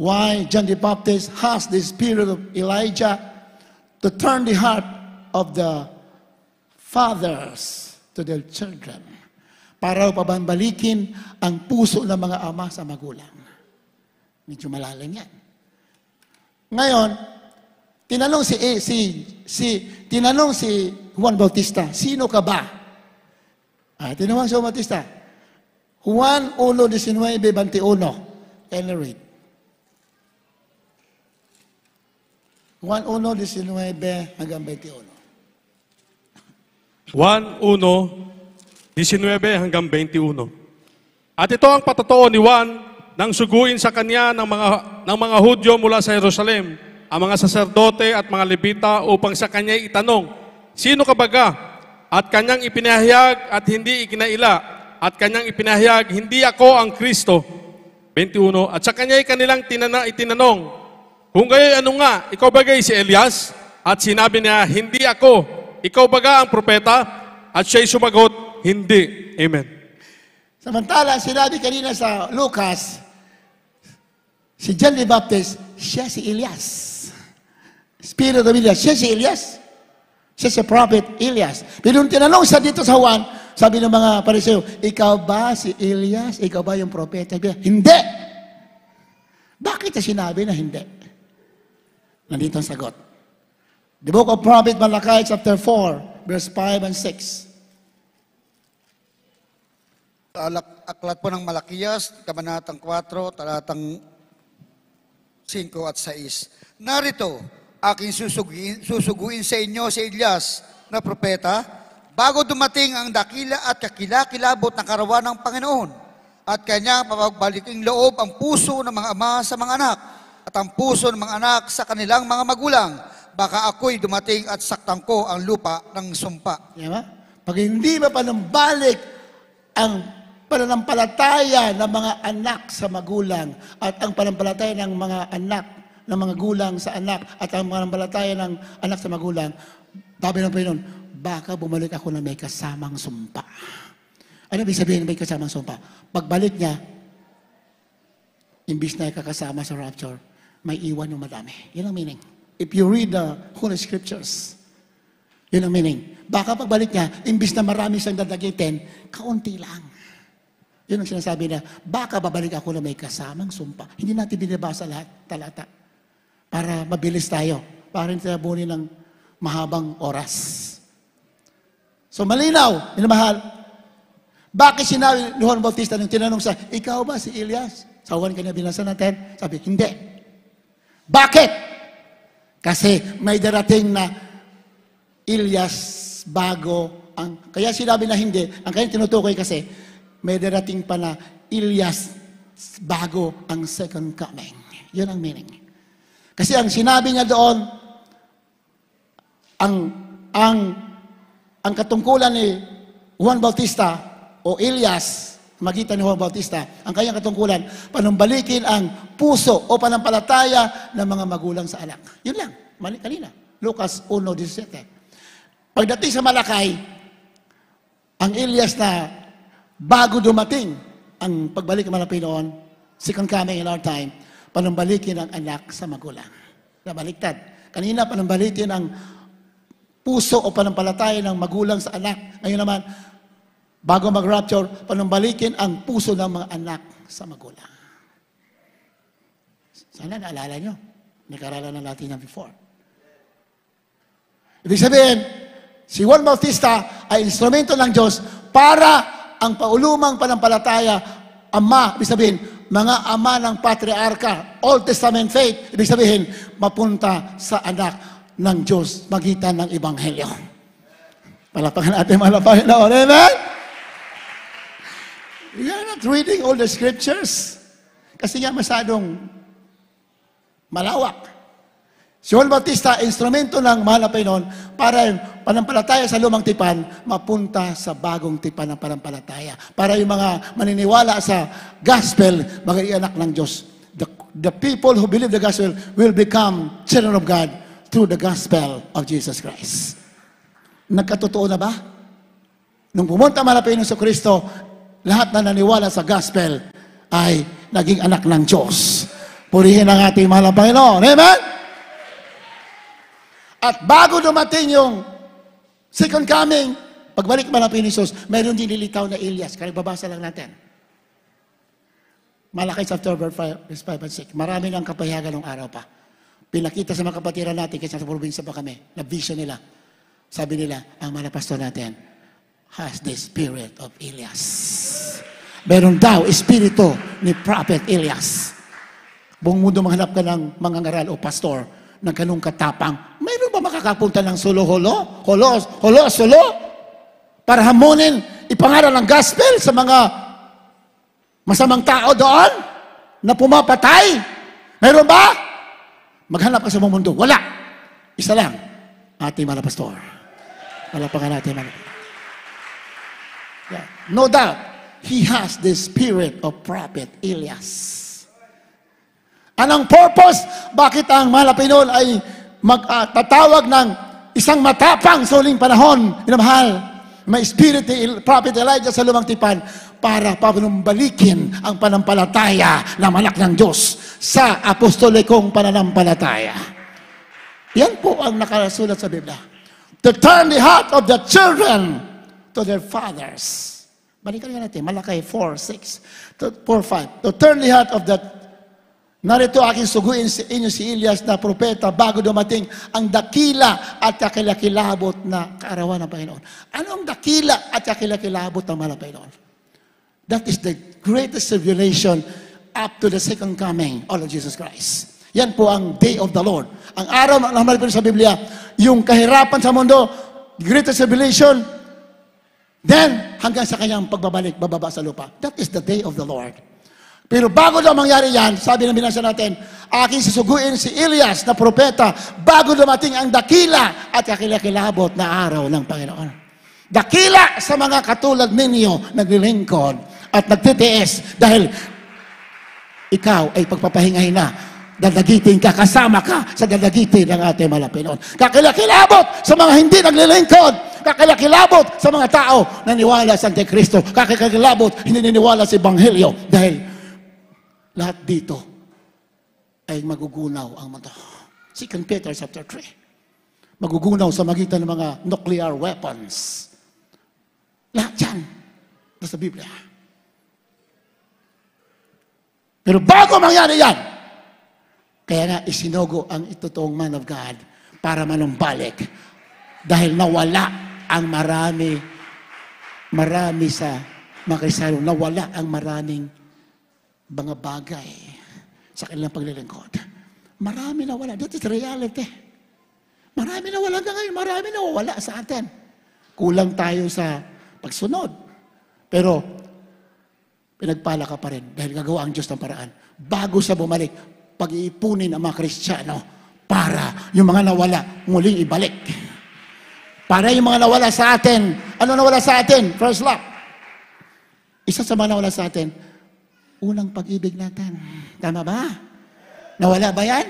A: why John the Baptist has the spirit of Elijah to turn the heart of the fathers to their children para pabanbalikin ang puso ng mga ama sa magulang. Medyo malalim yan. Ngayon, Tinanong si eh, si si tinanong si Juan Bautista, "Sino ka ba?" Ah, tinanong si Juan Bautista. Juan 1:19-21. Can you read? Juan 1:19 hanggang 21.
B: Juan 1:19 hanggang 21. At ito ang patotoo ni Juan nang suguin sa kanya ng mga ng mga Hudyo mula sa Jerusalem ang mga saserdote at mga Levita upang sa kanya itanong, Sino ka baga? At kanyang ipinahayag at hindi ikinaila. At kanyang ipinahayag, hindi ako ang Kristo. 21. At sa kanya'y kanilang tinana, itinanong, Kung gayo'y ano nga, ikaw bagay si Elias? At sinabi niya, hindi ako. Ikaw baga ang propeta? At siya'y sumagot, hindi. Amen.
A: Samantala, sinabi kanina sa Lucas, si John the Baptist, siya si Elias. Spirit of Elias. Siya si Elias. Siya si Prophet Elias. Pero tinanong sa dito sa Juan, sabi ng mga pariseo, ikaw ba si Elias? Ikaw ba yung propeta? Hindi! Bakit siya sinabi na hindi? Nandito ang sagot. The book of Prophet Malachi chapter 4, verse 5 and 6. Aklat po ng
B: Malakias, Kabanatang 4, talatang 5 at 6. Narito, aking susuguin, susuguin sa inyo si Elias na propeta bago dumating ang dakila at kakilakilabot na karawan ng Panginoon at kanyang papagbaliking loob ang puso ng mga ama sa mga anak at ang puso ng mga anak sa kanilang mga magulang. Baka ako'y dumating at saktang ko ang lupa ng sumpa.
A: Yeah, Pag hindi mapanumbalik ang pananampalataya ng mga anak sa magulang at ang pananampalataya ng mga anak ng mga gulang sa anak at ang mga balataya ng anak sa magulang, sabi ng Panginoon, baka bumalik ako na may kasamang sumpa. Ano ibig sabihin may kasamang sumpa? Pagbalik niya, imbis na kakasama sa rapture, may iwan yung madami. Yan ang meaning. If you read the Holy Scriptures, yun ang meaning. Baka pagbalik niya, imbis na marami siyang dadagitin, kaunti lang. Yun ang sinasabi niya, baka babalik ako na may kasamang sumpa. Hindi natin binabasa lahat talata para mabilis tayo. Para hindi tayo buni ng mahabang oras. So malinaw, minamahal. Bakit sinabi ni Juan Bautista nung tinanong sa, ikaw ba si Elias? Sa Juan kanya binasa natin, sabi, hindi. Bakit? Kasi may darating na Elias bago ang, kaya sinabi na hindi, ang kanyang tinutukoy kasi, may darating pa na Elias bago ang second coming. Yun ang meaning. Kasi ang sinabi niya doon, ang, ang, ang katungkulan ni Juan Bautista o Elias, magitan ni Juan Bautista, ang kanyang katungkulan, panumbalikin ang puso o panampalataya ng mga magulang sa anak. Yun lang, mali kanina. Lucas 1.17. Pagdating sa Malakay, ang Elias na bago dumating ang pagbalik ng mga Pinoon, second coming in our time, panumbalikin ang anak sa magulang. Nabaliktad. Kanina, panumbalikin ang puso o panampalataya ng magulang sa anak. Ngayon naman, bago mag-rapture, panumbalikin ang puso ng mga anak sa magulang. Sana naalala nyo. nag na natin yan before. Ibig sabihin, si Juan Bautista ay instrumento ng Diyos para ang paulumang panampalataya, ama, ibig sabihin, mga ama ng patriarka, Old Testament faith, ibig sabihin, mapunta sa anak ng Diyos, magitan ng Ebanghelyo. Palapagan natin, malapakan na, amen? You are not reading all the scriptures. Kasi nga masadong malawak. Si Juan Batista, instrumento ng mahal na Panginoon para yung panampalataya sa lumang tipan, mapunta sa bagong tipan ng panampalataya. Para yung mga maniniwala sa gospel, maging anak ng Diyos. The, the people who believe the gospel will become children of God through the gospel of Jesus Christ. Nagkatotoo na ba? Nung pumunta malapit sa Kristo, lahat na naniwala sa gospel ay naging anak ng Diyos. Purihin ang ating mahal na Panginoon. Amen? At bago dumating yung second coming, pagbalik malapit ni Jesus, mayroon din lilitaw na Elias. Kaya babasa lang natin. Malaki chapter 5, verse 5 and 6. Marami lang kapayagan ng araw pa. Pinakita sa mga kapatiran natin kasi sa probinsya pa kami, na vision nila. Sabi nila, ang mga pastor natin has the spirit of Elias. Meron daw espiritu ni Prophet Elias. Buong mundo maghanap ka ng mga ngaral o pastor ng ganung katapang mayroon ba makakapunta ng solo-holo? Holo, holo, solo? Para hamunin, ipangaral ang gospel sa mga masamang tao doon na pumapatay? Meron ba? Maghanap ka sa mundo. Wala. Isa lang. Ating mga pastor. Palapakan natin. Mga. Yeah. No doubt, he has the spirit of prophet Elias. Anong purpose? Bakit ang malapinon ay mag, uh, tatawag ng isang matapang sa huling panahon, minamahal, may spirit ni Prophet Elijah sa lumang tipan para panumbalikin ang panampalataya ng anak ng Diyos sa apostolikong pananampalataya. Yan po ang nakasulat sa Biblia. To turn the heart of the children to their fathers. Balikan nga natin, Malakay 4, 6, 4, 5. To turn the heart of the Narito aking suguin sa si inyo si Ilyas na propeta bago dumating ang dakila at kakilakilabot na kaarawan ng Panginoon. Ano ang dakila at kakilakilabot ng mga Panginoon? That is the greatest revelation up to the second coming of Jesus Christ. Yan po ang day of the Lord. Ang araw ng mga sa Biblia, yung kahirapan sa mundo, greatest revelation, then hanggang sa kanyang pagbabalik, bababa sa lupa. That is the day of the Lord. Pero bago daw mangyari yan, sabi ng binasa natin, aking susuguin si Elias na propeta bago dumating ang dakila at kakilakilabot na araw ng Panginoon. Dakila sa mga katulad ninyo naglilingkod at nagtitiis dahil ikaw ay pagpapahingahin na dadagitin ka, kasama ka sa dadagitin ng ating malapinon. Kakilakilabot sa mga hindi naglilingkod. Kakilakilabot sa mga tao na niwala sa Antikristo. Kakilakilabot, hindi niniwala sa Ebanghelyo. Dahil lahat dito ay magugunaw ang mga 2 Peter chapter 3. Magugunaw sa magitan ng mga nuclear weapons. Lahat yan. Nasa Biblia. Pero bago mangyari yan, kaya nga isinogo ang itotoong man of God para manumbalik. Dahil nawala ang marami, marami sa mga kristyano, nawala ang maraming mga bagay sa kanilang paglilingkod. Marami na wala. That is reality. Marami na wala na ngayon. Marami na wala sa atin. Kulang tayo sa pagsunod. Pero, pinagpala ka pa rin dahil gagawa ang Diyos ng paraan. Bago sa bumalik, pag-iipunin ang mga Kristiyano para yung mga nawala muling ibalik. Para yung mga nawala sa atin, ano nawala sa atin? First love. Isa sa mga nawala sa atin, unang pag-ibig natin. Tama ba? Nawala ba yan?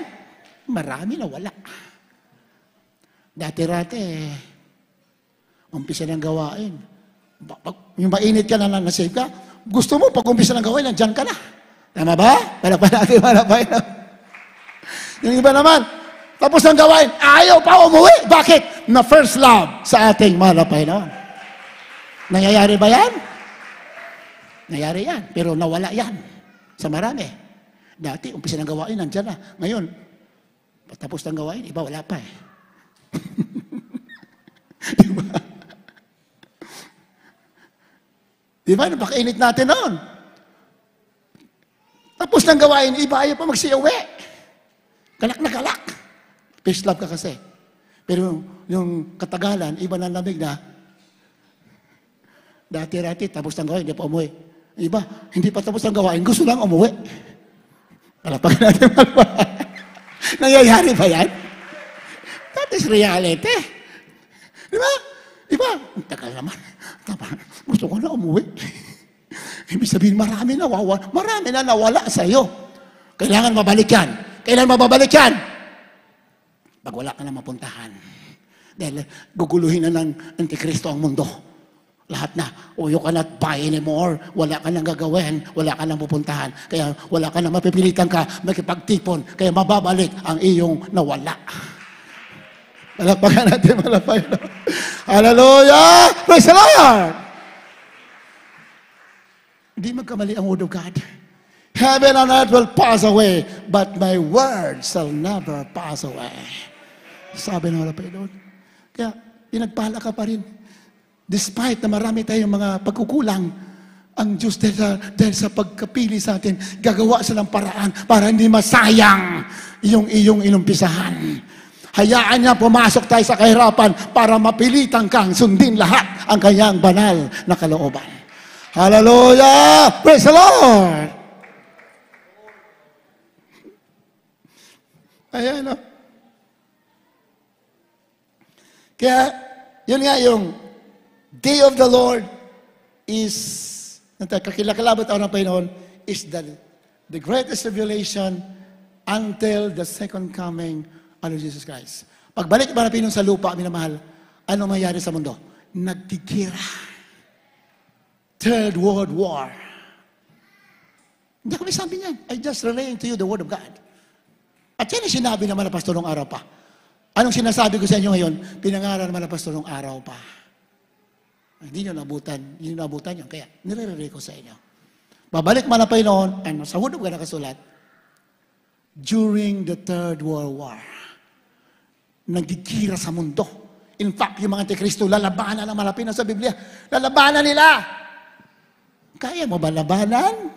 A: Marami nawala. Dati-rati, umpisa ng gawain. yung mainit ka na na nasave ka, gusto mo pag umpisa ng gawain, nandiyan ka na. Tama ba? Palakpan natin, <laughs> palakpan natin. Yung iba naman, tapos ang gawain, ayaw pa umuwi. Bakit? Na first love sa ating malapay noon. Nangyayari ba yan? Nangyari yan. Pero nawala yan sa marami. Dati, umpisa ng gawain, nandiyan na. Ngayon, patapos ng gawain, iba wala pa eh. <laughs> Di ba? Di diba? Napakainit natin noon. Tapos ng gawain, iba ayaw pa magsiuwi. Kalak na kalak. Fish love ka kasi. Pero yung katagalan, iba na lamig na. Dati-dati, tapos ng gawain, hindi pa umuwi. Iba, hindi pa tapos ang gawain. Gusto lang umuwi. Palapagan natin malawa. <laughs> Nangyayari ba yan? That is reality. Di ba? Di ba? Ang tagal naman. Tama. Gusto ko na umuwi. <laughs> Ibig sabihin, marami na wawala. Marami na nawala sa iyo. Kailangan mabalik yan. Kailan mababalik yan? Pag wala ka na mapuntahan. Dahil guguluhin na ng Antikristo ang mundo. Lahat na. Oh, you cannot buy anymore. Wala ka nang gagawin. Wala ka nang pupuntahan. Kaya wala ka nang mapipilitan ka. Makipagtipon. Kaya mababalik ang iyong nawala. Malapakan <laughs> natin, malapakan. Hallelujah! Praise the Lord! Hindi magkamali ang word of God. Heaven and earth will pass away, but my word shall never pass away. Sabi ng mga Panginoon. Kaya, pinagpala ka pa rin. Despite na marami tayong mga pagkukulang, ang Diyos dahil sa, dahil sa pagkapili sa atin, gagawa silang paraan para hindi masayang iyong iyong inumpisahan. Hayaan niya pumasok tayo sa kahirapan para mapilitan kang sundin lahat ang kanyang banal na kalooban. Hallelujah! Praise the Lord! Ayan, no? Kaya, yun nga yung day of the Lord is, kakilakalabat ako ng Panginoon, is the, the greatest revelation until the second coming of Jesus Christ. Pagbalik ba na Panginoon sa lupa, minamahal, ano mayayari sa mundo? Nagtitira. Third World War. Hindi ko may sabi niyan. I just relaying to you the Word of God. At yan ang sinabi naman na pastor nung araw pa. Anong sinasabi ko sa inyo ngayon? Pinangaral naman na pastor nung araw pa. Hindi nyo nabutan. Hindi nyo nabutan yun. Kaya nire ko sa inyo. Babalik man ang noon, and sa Word of nakasulat, during the Third World War, nagkikira sa mundo. In fact, yung mga antikristo, lalabanan ang malapit na sa Biblia. Lalabanan nila! Kaya mo ba labanan?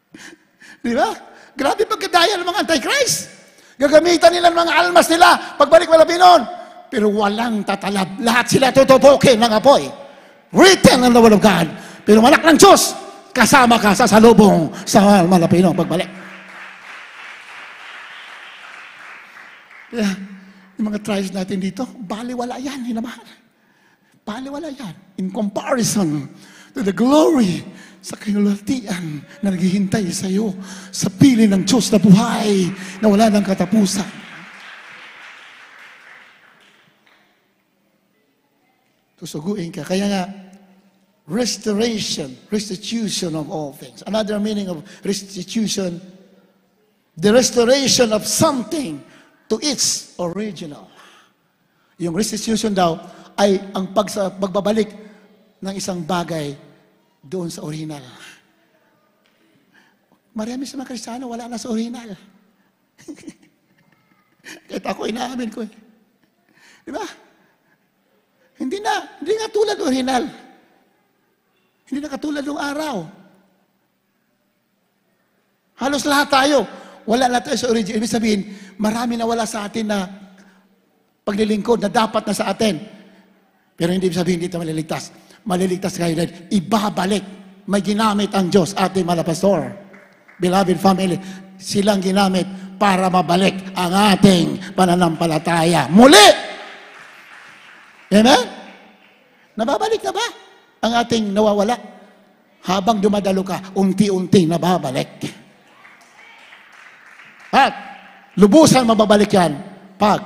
A: <laughs> Di ba? Grabe pagkadaya ng mga antichrist. Gagamitan nila ng mga almas nila. Pagbalik malapit noon, pero walang tatalab. Lahat sila tutupukin ng apoy. Written in the Word of God. Pero manak ng Diyos, kasama ka sa salubong sa malapinong pagbalik. Kaya, yung mga trials natin dito, baliwala yan, hinamahal. Baliwala yan. In comparison to the glory sa kinulatian na naghihintay sa iyo sa pili ng Diyos na buhay na wala ng katapusan. susuguin ka. Kaya nga, restoration, restitution of all things. Another meaning of restitution, the restoration of something to its original. Yung restitution daw ay ang pagsa, pagbabalik ng isang bagay doon sa original. Marami sa mga kristyano, wala na sa original. <laughs> Kahit ako, inaamin ko eh. Di ba? Hindi na, hindi na tulad original. Hindi na katulad ng araw. Halos lahat tayo, wala na tayo sa original. Ibig sabihin, marami na wala sa atin na paglilingkod na dapat na sa atin. Pero hindi sabihin, hindi tayo maliligtas. Maliligtas kayo dahil ibabalik. May ginamit ang Diyos, ating mga pastor. Beloved family, silang ginamit para mabalik ang ating pananampalataya. Muli! Amen? Nababalik na ba ang ating nawawala? Habang dumadalo ka, unti-unti nababalik. At lubusan mababalik yan pag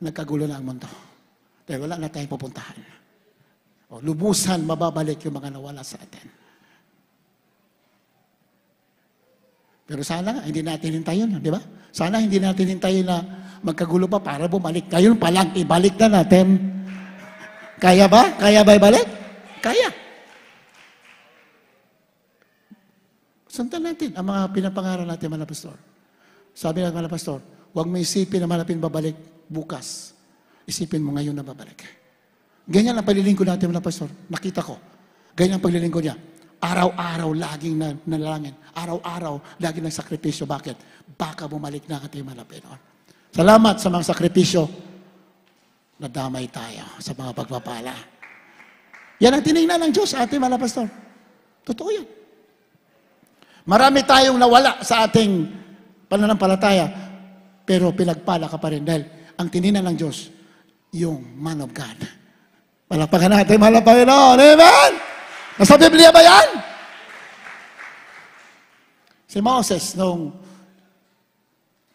A: nagkagulo na ang mundo. Dahil wala na tayong pupuntahan. O, lubusan mababalik yung mga nawala sa atin. Pero sana hindi natin hintayin, di ba? Sana hindi natin hintayin na magkagulo pa para bumalik. Ngayon pa lang, ibalik na natin. Kaya ba? Kaya ba ibalik? Kaya. Sundan natin ang mga pinapangaral natin, mga pastor. Sabi ng mga pastor, huwag may isipin na malapit babalik bukas. Isipin mo ngayon na babalik. Ganyan ang paglilingkod natin, mga pastor. Nakita ko. Ganyan ang paglilingkod niya. Araw-araw laging na, nalangin. Araw-araw laging ng sakripisyo. Bakit? Baka bumalik na ang ating malapit. Salamat sa mga sakripisyo. Nadamay tayo sa mga pagpapala. Yan ang tinignan ng Diyos, ate, mala pastor. Totoo yan. Marami tayong nawala sa ating pananampalataya, pero pinagpala ka pa rin dahil ang tinignan ng Diyos, yung man of God. Palakpakan natin, mahal ang Panginoon. Amen? Nasa Biblia ba yan? Si Moses, nung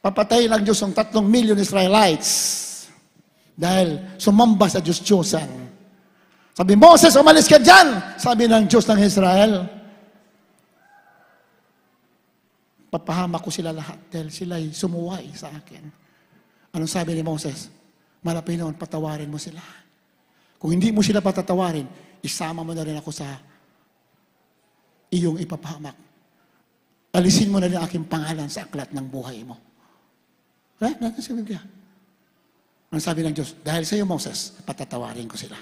A: Papatayin ng Diyos ang tatlong milyon Israelites dahil sumamba sa Diyos Diyosan. Sabi, Moses, umalis ka dyan! Sabi ng Diyos ng Israel. Papahama ko sila lahat dahil sila'y sumuway sa akin. Anong sabi ni Moses? Malapinoon, patawarin mo sila. Kung hindi mo sila patatawarin, isama mo na rin ako sa iyong ipapahamak. Alisin mo na rin aking pangalan sa aklat ng buhay mo. Eh, natin sa Biblia. Ang sabi ng Diyos, dahil sa iyo, Moses, patatawarin ko sila.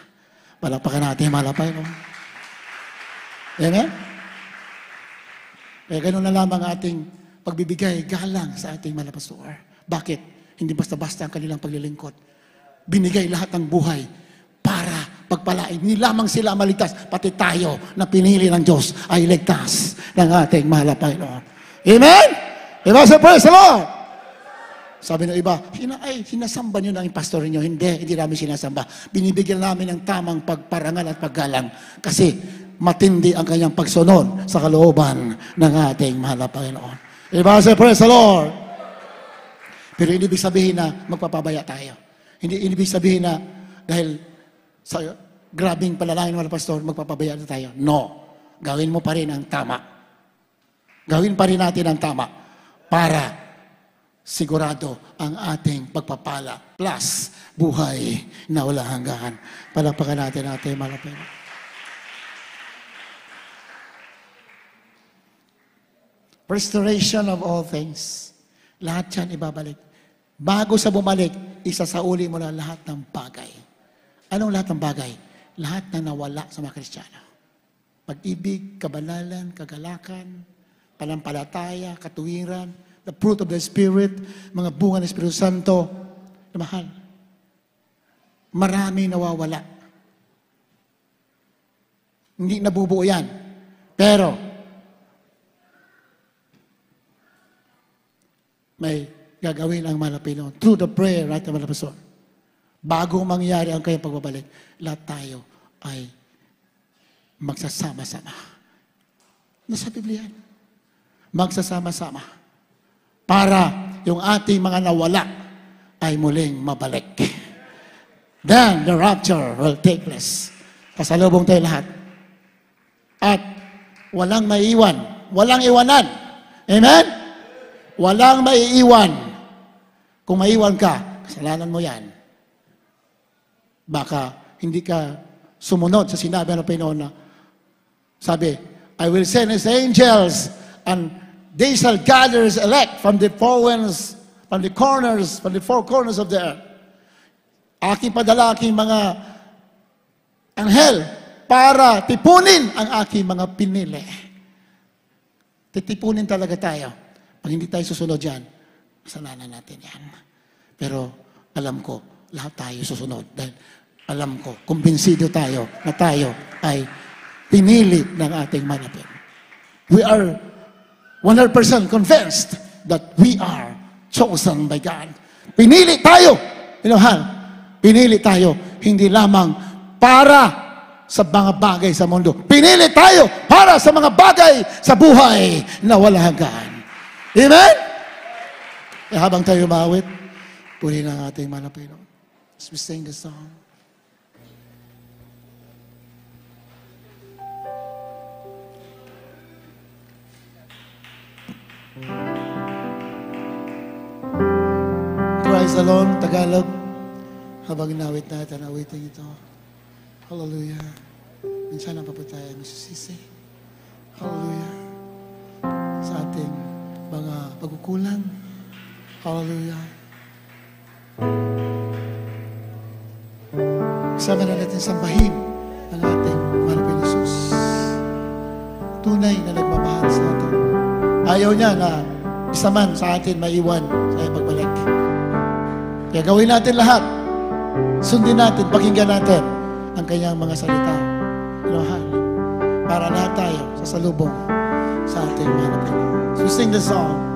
A: Malapakan natin, malapay ko. Amen? Kaya eh, ganun na lamang ating pagbibigay galang sa ating malapastuar. Bakit? Hindi basta-basta ang kanilang paglilingkod. Binigay lahat ng buhay para pagpalain. Hindi lamang sila maligtas, pati tayo na pinili ng Diyos ay ligtas ng ating mahal na Amen? Diba? So praise the Lord! Sabi ng iba, Sina, ay, sinasamba niyo na yung pastor niyo. Hindi, hindi namin sinasamba. Binibigyan namin ng tamang pagparangal at paggalang. Kasi matindi ang kanyang pagsunod sa kalooban ng ating mahal na Panginoon. Iba sa praise the Lord. Pero hindi inibig sabihin na magpapabaya tayo. Hindi inibig sabihin na dahil sa grabing palalangin ng pastor, magpapabaya na tayo. No. Gawin mo pa rin ang tama. Gawin pa rin natin ang tama para sigurado ang ating pagpapala plus buhay na wala hanggan. Palakpakan natin ating mga pera. Restoration of all things. Lahat yan ibabalik. Bago sa bumalik, isasauli mo na lahat ng bagay. Anong lahat ng bagay? Lahat na nawala sa mga Kristiyano. Pag-ibig, kabanalan, kagalakan, palampalataya, katuwiran, the fruit of the Spirit, mga bunga ng Espiritu Santo, na mahal. Marami nawawala. Hindi nabubuo yan. Pero, may gagawin ang malapinoon through the prayer right ng malapinoon. Bago mangyari ang kanyang pagbabalik, lahat tayo ay magsasama-sama. Nasa Biblia. Magsasama-sama para yung ating mga nawala ay muling mabalik. Then the rapture will take place. Kasalubong tayo lahat. At walang maiiwan. Walang iwanan. Amen? Walang maiiwan. Kung maiwan ka, kasalanan mo yan. Baka hindi ka sumunod sa sinabi ng Pinoon na, sabi, I will send His angels and They shall gather his elect from the four winds, from the corners, from the four corners of the earth. Aking padala aking mga anghel para tipunin ang aking mga pinili. Titipunin talaga tayo. Pag hindi tayo susunod yan, kasalanan natin yan. Pero alam ko, lahat tayo susunod. Dahil alam ko, kumbinsido tayo na tayo ay pinili ng ating manapin. We are 100% convinced that we are chosen by God. Pinili tayo, Ilohan. Pinili tayo, hindi lamang para sa mga bagay sa mundo. Pinili tayo para sa mga bagay sa buhay na wala hanggan. Amen? E habang tayo maawit, puli ng ating mga As we sing the song. Praise the Lord, Tagalog. Habang nawit natin, awitin ito. Hallelujah. Minsan ang papatay ay masusisi. Hallelujah. Sa ating mga pagkukulang. Hallelujah. Kasama na natin sambahin ang ating marapin Jesus. Tunay na nagmamahal sa atin. Ayaw niya na isa man sa atin maiwan sa magbalik. Kaya gawin natin lahat. Sundin natin, pakinggan natin ang kanyang mga salita. Lohan, ano, Para lahat tayo sa salubong sa ating mga So sing the song.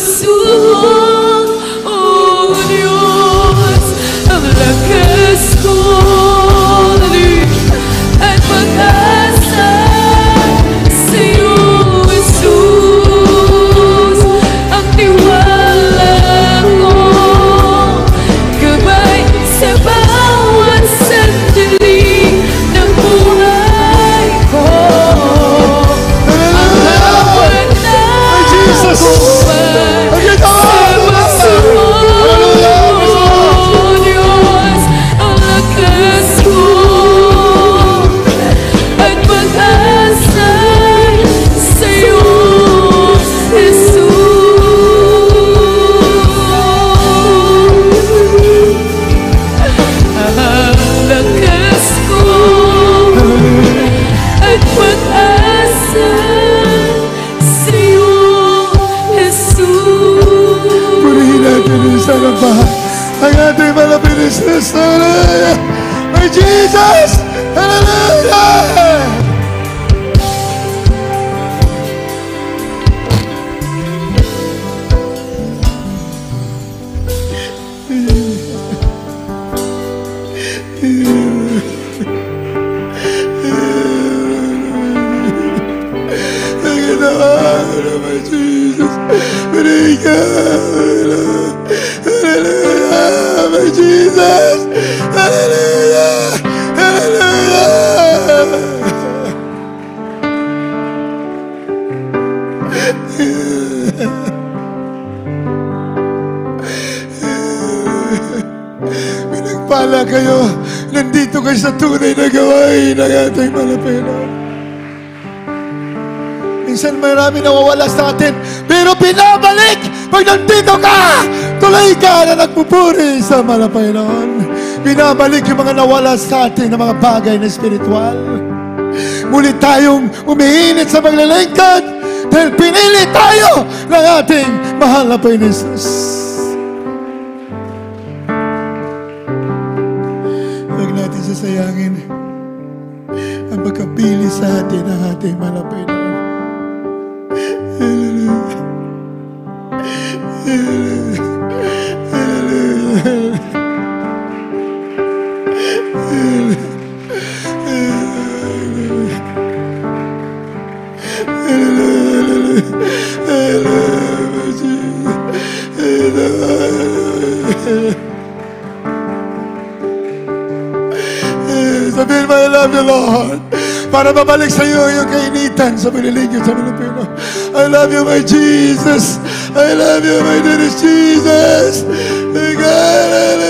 C: So.
A: mawawala sa atin. Pero pinabalik pag nandito ka, tuloy ka na nagpupuri sa mga Panginoon. Binabalik yung mga nawala sa atin na mga bagay na spiritual. Muli tayong umiinit sa paglalingkod dahil pinili tayo ng ating mahal na Panginoon
C: I love you, Lord. Para sa yung kainitan sa I love you, my Jesus. I love you, my dearest Jesus. God, I love you.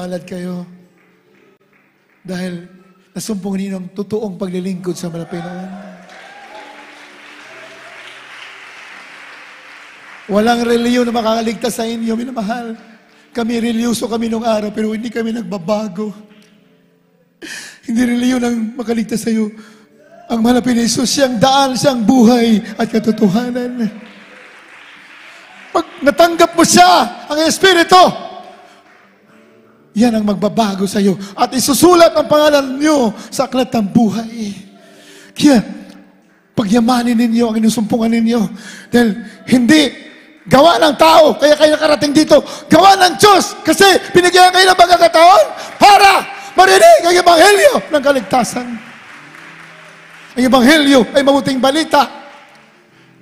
A: mapalad kayo dahil nasumpong ninyo ang totoong paglilingkod sa mga Panginoon. Walang reliyon na makakaligtas sa inyo, minamahal. Kami reliyoso kami nung araw, pero hindi kami nagbabago. Hindi reliyon ang makaligtas sa iyo. Ang malapit ni Jesus, siyang daan, siyang buhay at katotohanan. Pag natanggap mo siya, ang Espiritu, yan ang magbabago sa iyo. At isusulat ang pangalan niyo sa aklat ng buhay. Kaya, pagyamanin ninyo ang inusumpungan ninyo. Dahil hindi Gawa ng tao, kaya kayo nakarating dito. Gawa ng Diyos, kasi binigyan kayo ng pagkakataon para marinig ang Ebanghelyo ng kaligtasan. Ang Ebanghelyo ay mabuting balita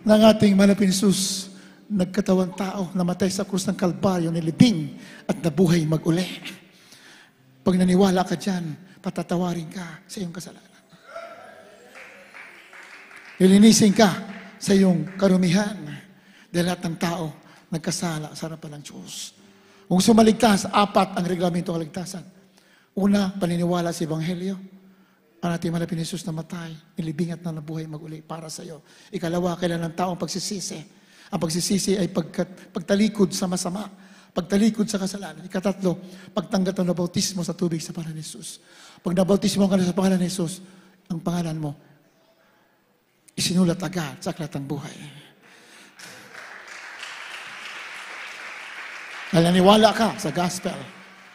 A: ng ating malapin Sus, nagkatawang tao, namatay sa krus ng Kalbaryo, nilibing at nabuhay mag-uli. Pag naniwala ka dyan, patatawarin ka sa iyong kasalanan. Ilinisin ka sa iyong karumihan dahil lahat ng tao nagkasala sa harapan ng Diyos. Kung sumaligtas, apat ang reglamento ng kaligtasan. Una, paniniwala sa Ebanghelyo. Ang ating malapit ni Jesus na matay, nilibing at nabuhay maguli para sa iyo. Ikalawa, kailan ng taong pagsisisi. Ang pagsisisi ay pagkat, pagtalikod sa masama pagtalikod sa kasalanan. Ikatatlo, pagtanggap ng bautismo sa tubig sa pangalan ni Jesus. Pag nabautismo ka na sa pangalan ni Jesus, ang pangalan mo, isinulat agad sa aklat ng buhay. <laughs> Nananiwala ka sa gospel,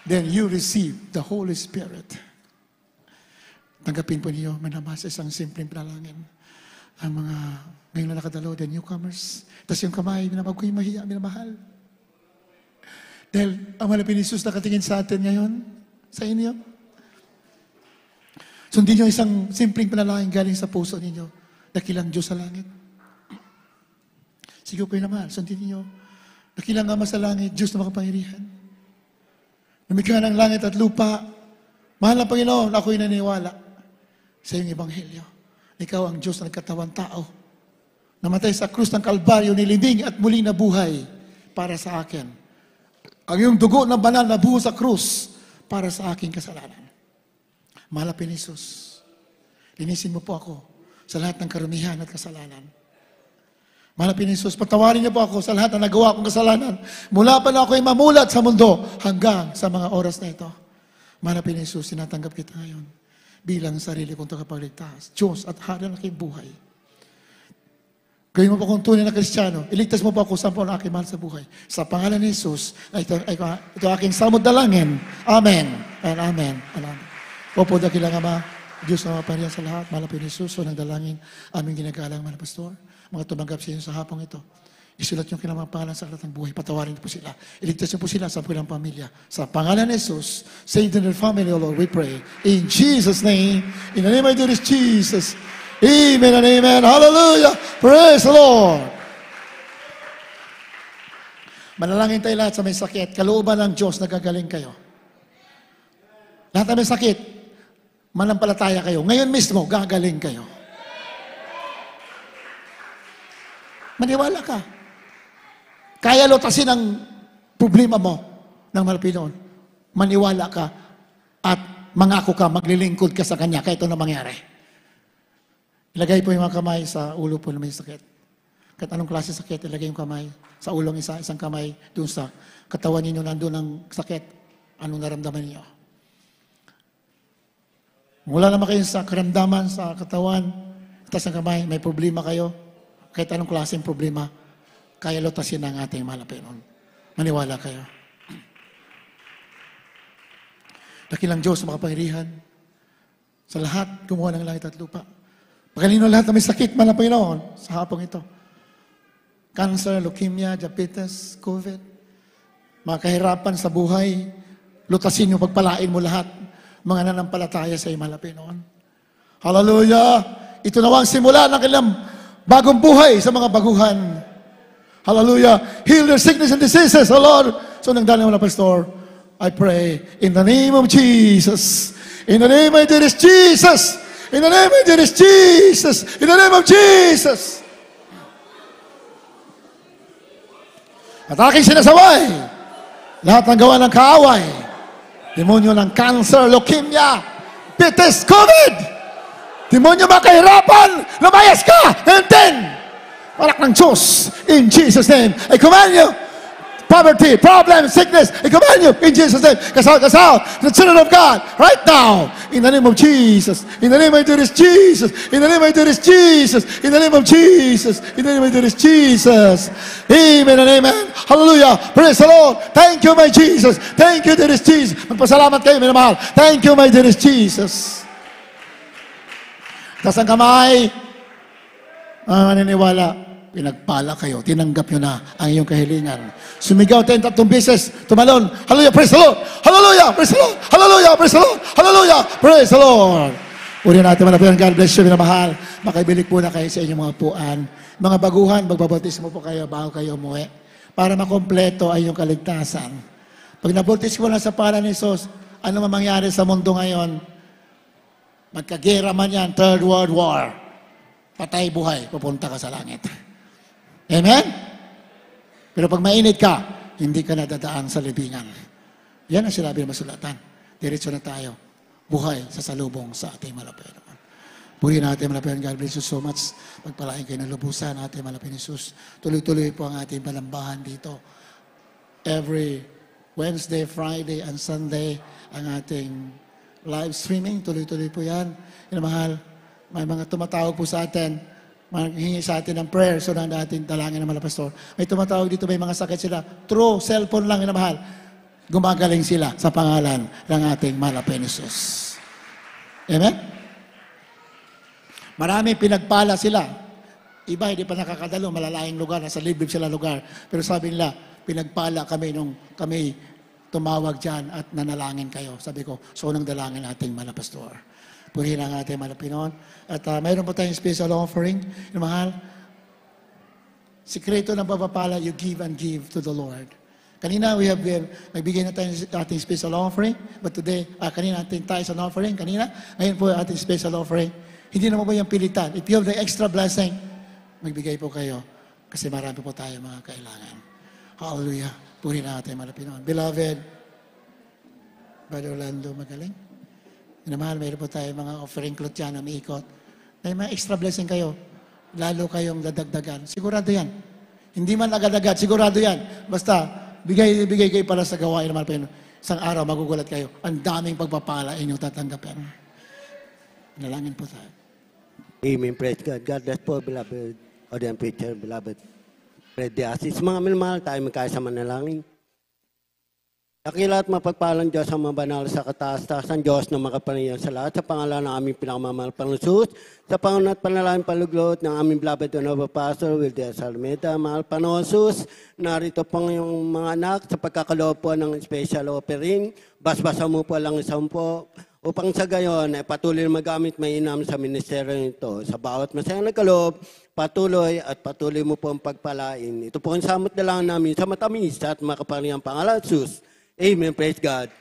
A: then you receive the Holy Spirit. Tanggapin po ninyo, manabas isang simpleng pralangin. Ang mga ngayon na nakadalo, the newcomers. Tapos yung kamay, minamag ko yung mahiya, minamahal. Dahil ang malapit ni Jesus nakatingin sa atin ngayon, sa inyo. Sundin niyo isang simpleng panalangin galing sa puso ninyo. Dakilang Diyos sa langit. Sige ko naman, sundin niyo. Dakilang Ama sa langit, Diyos na makapangyarihan. Lumikha ng langit at lupa. Mahal na Panginoon, ako'y naniwala sa iyong Ebanghelyo. Ikaw ang Diyos na nagkatawan tao. Namatay sa krus ng Kalbaryo, nilibing at muling nabuhay para sa akin ang iyong dugo na banal na buhos sa krus para sa aking kasalanan. Malapin Jesus. Linisin mo po ako sa lahat ng karumihan at kasalanan. Malapin ni Jesus, patawarin niyo po ako sa lahat ng nagawa kong kasalanan. Mula pa na ako'y mamulat sa mundo hanggang sa mga oras na ito. Malapin Jesus, sinatanggap kita ngayon bilang sarili kong tagapagligtas. Diyos at hari ng aking buhay. Gawin mo pa akong tunay na kristyano. Iligtas mo pa ako sa ang aking mahal sa buhay. Sa pangalan ni Jesus, ito, ah, ito, ito aking samod dalangin. Amen. And amen. And amen. Opo, dakilang Ama, Diyos na mapariya sa lahat. Malapit ni Jesus, so nang dalangin aming ginagalang mga pastor. Mga tumanggap sa inyo sa hapong ito. Isulat niyo yung mga pangalan sa kalatang buhay. Patawarin po sila. Iligtas niyo po sila sa kanilang pamilya. Sa pangalan ni Jesus, save their family, O Lord, we pray. In Jesus' name, in the name of Jesus, Amen and amen. Hallelujah. Praise the Lord. Manalangin tayo lahat sa may sakit. Kalooban ng Diyos, nagagaling kayo. Lahat na may sakit, manampalataya kayo. Ngayon mismo, gagaling kayo. Maniwala ka. Kaya lutasin ang problema mo ng Malpinoon. Maniwala ka at mangako ka, maglilingkod ka sa Kanya kahit ano mangyari. Ilagay po yung mga kamay sa ulo po ng may sakit. Kahit anong klase sakit, ilagay yung kamay sa ulo ng isa, isang kamay doon sa katawan ninyo nandun ang sakit. Anong naramdaman niyo? Mula naman kayo sa karamdaman sa katawan, itas ng kamay, may problema kayo. Kahit anong klase ng problema, kaya lutasin ang ating malapit noon. Maniwala kayo. Dakilang Diyos, makapangyarihan, sa lahat gumawa ng langit at lupa. Pagalino lahat na may sakit man ang Panginoon sa hapong ito. Cancer, leukemia, diabetes, COVID, mga kahirapan sa buhay, lutasin yung pagpalain mo lahat, mga nanampalataya sa imala Panginoon. Hallelujah! Ito na ang simula ng kanilang bagong buhay sa mga baguhan. Hallelujah! Heal their sickness and diseases, O Lord! So, nang dalawa na, Pastor, I pray, in the name of Jesus, in the name of Jesus, In the name of Jesus, Jesus. In the name of Jesus. At aking sinasaway, lahat ng gawa ng kaaway, demonyo ng cancer, leukemia, pitis, COVID, demonyo makahirapan, lumayas ka, and then, palak ng Diyos, in Jesus' name, I command you, poverty, problems, sickness. I command you in Jesus' name. Cast out, cast out. The children of God, right now. In the name of Jesus. In the name I do this, Jesus. In the name I do this, Jesus. In the name of Jesus. In the name I do this, Jesus. Amen and amen. Hallelujah. Praise the Lord. Thank you, my Jesus. Thank you, dearest Jesus. Magpasalamat kayo, minamahal. Thank you, my dearest Jesus. Taas kamay. Ah, naniniwala. pinagpala kayo. Tinanggap nyo na ang iyong kahilingan. Sumigaw tayong tatlong beses. Tumalon. Hallelujah, praise the Lord. Hallelujah, praise the Lord. Hallelujah, praise the Lord. Hallelujah, praise the Lord. Uri natin manapilan. God bless you, minamahal. Makaibilig po na kayo sa inyong mga puan. Mga baguhan, magbabautismo po kayo bago kayo umuwi. Para makompleto ay iyong kaligtasan. Pag nabautismo na sa pala ni Jesus, ano mamangyari sa mundo ngayon, magkagera man yan, Third World War, patay buhay, pupunta ka sa langit. Amen? Pero pag mainit ka, hindi ka nadadaan sa libingan. Yan ang sinabi ng masulatan. Diretso na tayo. Buhay sa salubong sa ating malapit. Puri natin malapitan God bless you so much. Pagpalain kayo ng lubusan natin malapitan Jesus. Tuloy-tuloy po ang ating balambahan dito. Every Wednesday, Friday, and Sunday ang ating live streaming. Tuloy-tuloy po yan. Inamahal, may mga tumatawag po sa atin maghingi sa atin ng prayer. So lang natin dalangin ng mahal, Pastor. May tumatawag dito, may mga sakit sila. True, cellphone lang na mahal. Gumagaling sila sa pangalan ng ating mahal Penisus. Amen? Marami pinagpala sila. Iba, hindi pa nakakadalo, malalayang lugar, nasa libre sila lugar. Pero sabi nila, pinagpala kami nung kami tumawag dyan at nanalangin kayo. Sabi ko, so nang dalangin ating mahal, Pastor. Purihin ang ating Pinon. At uh, mayroon po tayong special offering. Yung mahal, sikreto ng pagpapala, you give and give to the Lord. Kanina, we have, we have nagbigay na tayo ating special offering. But today, uh, kanina ating tayo sa offering. Kanina, ngayon po ating special offering. Hindi naman po yung pilitan. If you have the extra blessing, magbigay po kayo. Kasi marami po tayo mga kailangan. Hallelujah. Purihin ang ating Pinon. Beloved, Brother Orlando, magaling. Minamahal, mayroon po tayo mga offering cloth dyan, umiikot. May mga extra blessing kayo. Lalo kayong dadagdagan. Sigurado yan. Hindi man agad-agad, sigurado yan. Basta, bigay, bigay kayo para sa gawain naman po Isang araw, magugulat kayo. Ang daming pagpapala inyong tatanggapin. Nalangin po tayo.
B: Amen. Praise God. God bless po, beloved. O din, preacher, beloved. Pray the assist. Mga minamahal tayo magkaya sa manalangin. Dakila at mapagpalang Diyos ang mabanal sa kataas-taasan Diyos na makapangyarihan sa lahat sa pangalan ng aming pinakamamahal Panginoon sa pangalan at panalangin paluglot ng aming blabed na Pastor Wilde Salmeda, mahal Panginoon narito po yung mga anak sa pagkakaloob po ng special offering, basbasa mo po lang isang po upang sa gayon ay eh, patuloy magamit may inam sa ministeryo nito. Sa bawat masayang nagkaloob, patuloy at patuloy mo po ang pagpalain. Ito po ang samot na lang namin sa matamis at makapangyarihan pangalan, Sus. Amen. Praise God.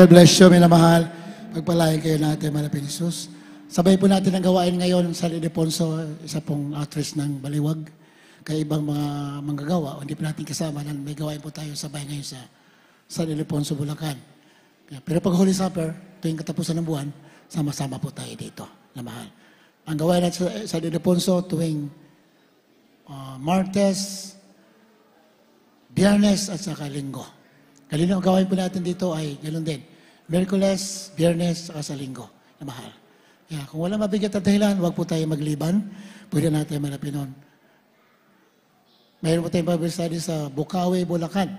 A: God bless you, minamahal. Pagpalain kayo natin, malapit Jesus. Sabay po natin ang gawain ngayon sa Lideponso, isa pong actress ng Baliwag. kay ibang mga manggagawa, hindi po natin kasama. May gawain po tayo sabay ngayon sa San Ildefonso, Bulacan. Pero pag Holy Supper, tuwing katapusan ng buwan, sama-sama po tayo dito na mahal. Ang gawain natin sa San tuwing uh, Martes, Biyernes at saka Linggo. Kalino ang gawin po natin dito ay ganoon din. Merkules, Biyernes, o sa Linggo na mahal. Yeah, kung wala mabigat na dahilan, huwag po tayo magliban. Pwede na tayo malapin nun. Mayroon po tayong Bible study sa Bukawi, Bulacan.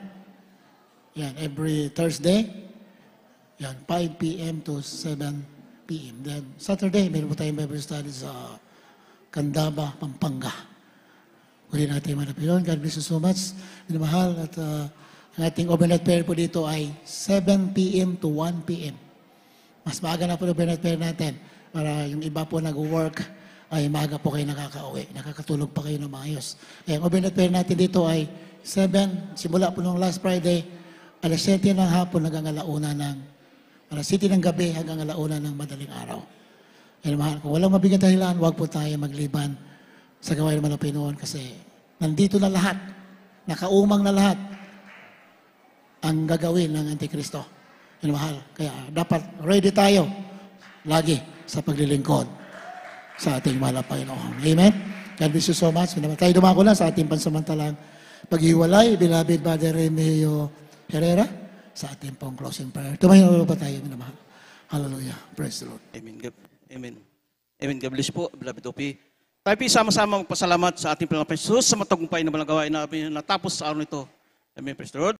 A: Yan, every Thursday. Yan, 5 p.m. to 7 p.m. Then, Saturday, mayroon po tayong Bible study sa Candaba, Pampanga. Pwede natin malapin nun. God bless you so much. Minamahal at uh, ang ating overnight prayer po dito ay 7 p.m. to 1 p.m. Mas maaga na po yung overnight prayer natin para yung iba po nag-work ay maaga po kayo nakaka-uwi. Nakakatulog pa kayo ng maayos. Eh, ang overnight prayer natin dito ay 7, simula po noong last Friday, alas 7 ng hapon hanggang alauna ng, alas 7 ng gabi hanggang alauna ng madaling araw. Eh, mahal, kung walang mabigat dahilan, huwag po tayo magliban sa gawain ng Pinoon kasi nandito na lahat. Nakaumang na lahat ang gagawin ng Antikristo. Yun ano, mahal. Kaya dapat ready tayo lagi sa paglilingkod sa ating mahal na Panginoon. Amen? God bless you so much. Tayo dumako lang sa ating pansamantalang paghiwalay. Beloved Brother Remeo Herrera sa ating pong closing prayer. Tumayo pa tayo, minamahal. Hallelujah.
B: Praise the Lord. Amen. Amen. Amen. God bless po, beloved OP. Tayo po sama-sama magpasalamat sa ating Panginoon sa matagumpay na mga gawain na natapos sa araw nito. Amen, Praise the Lord.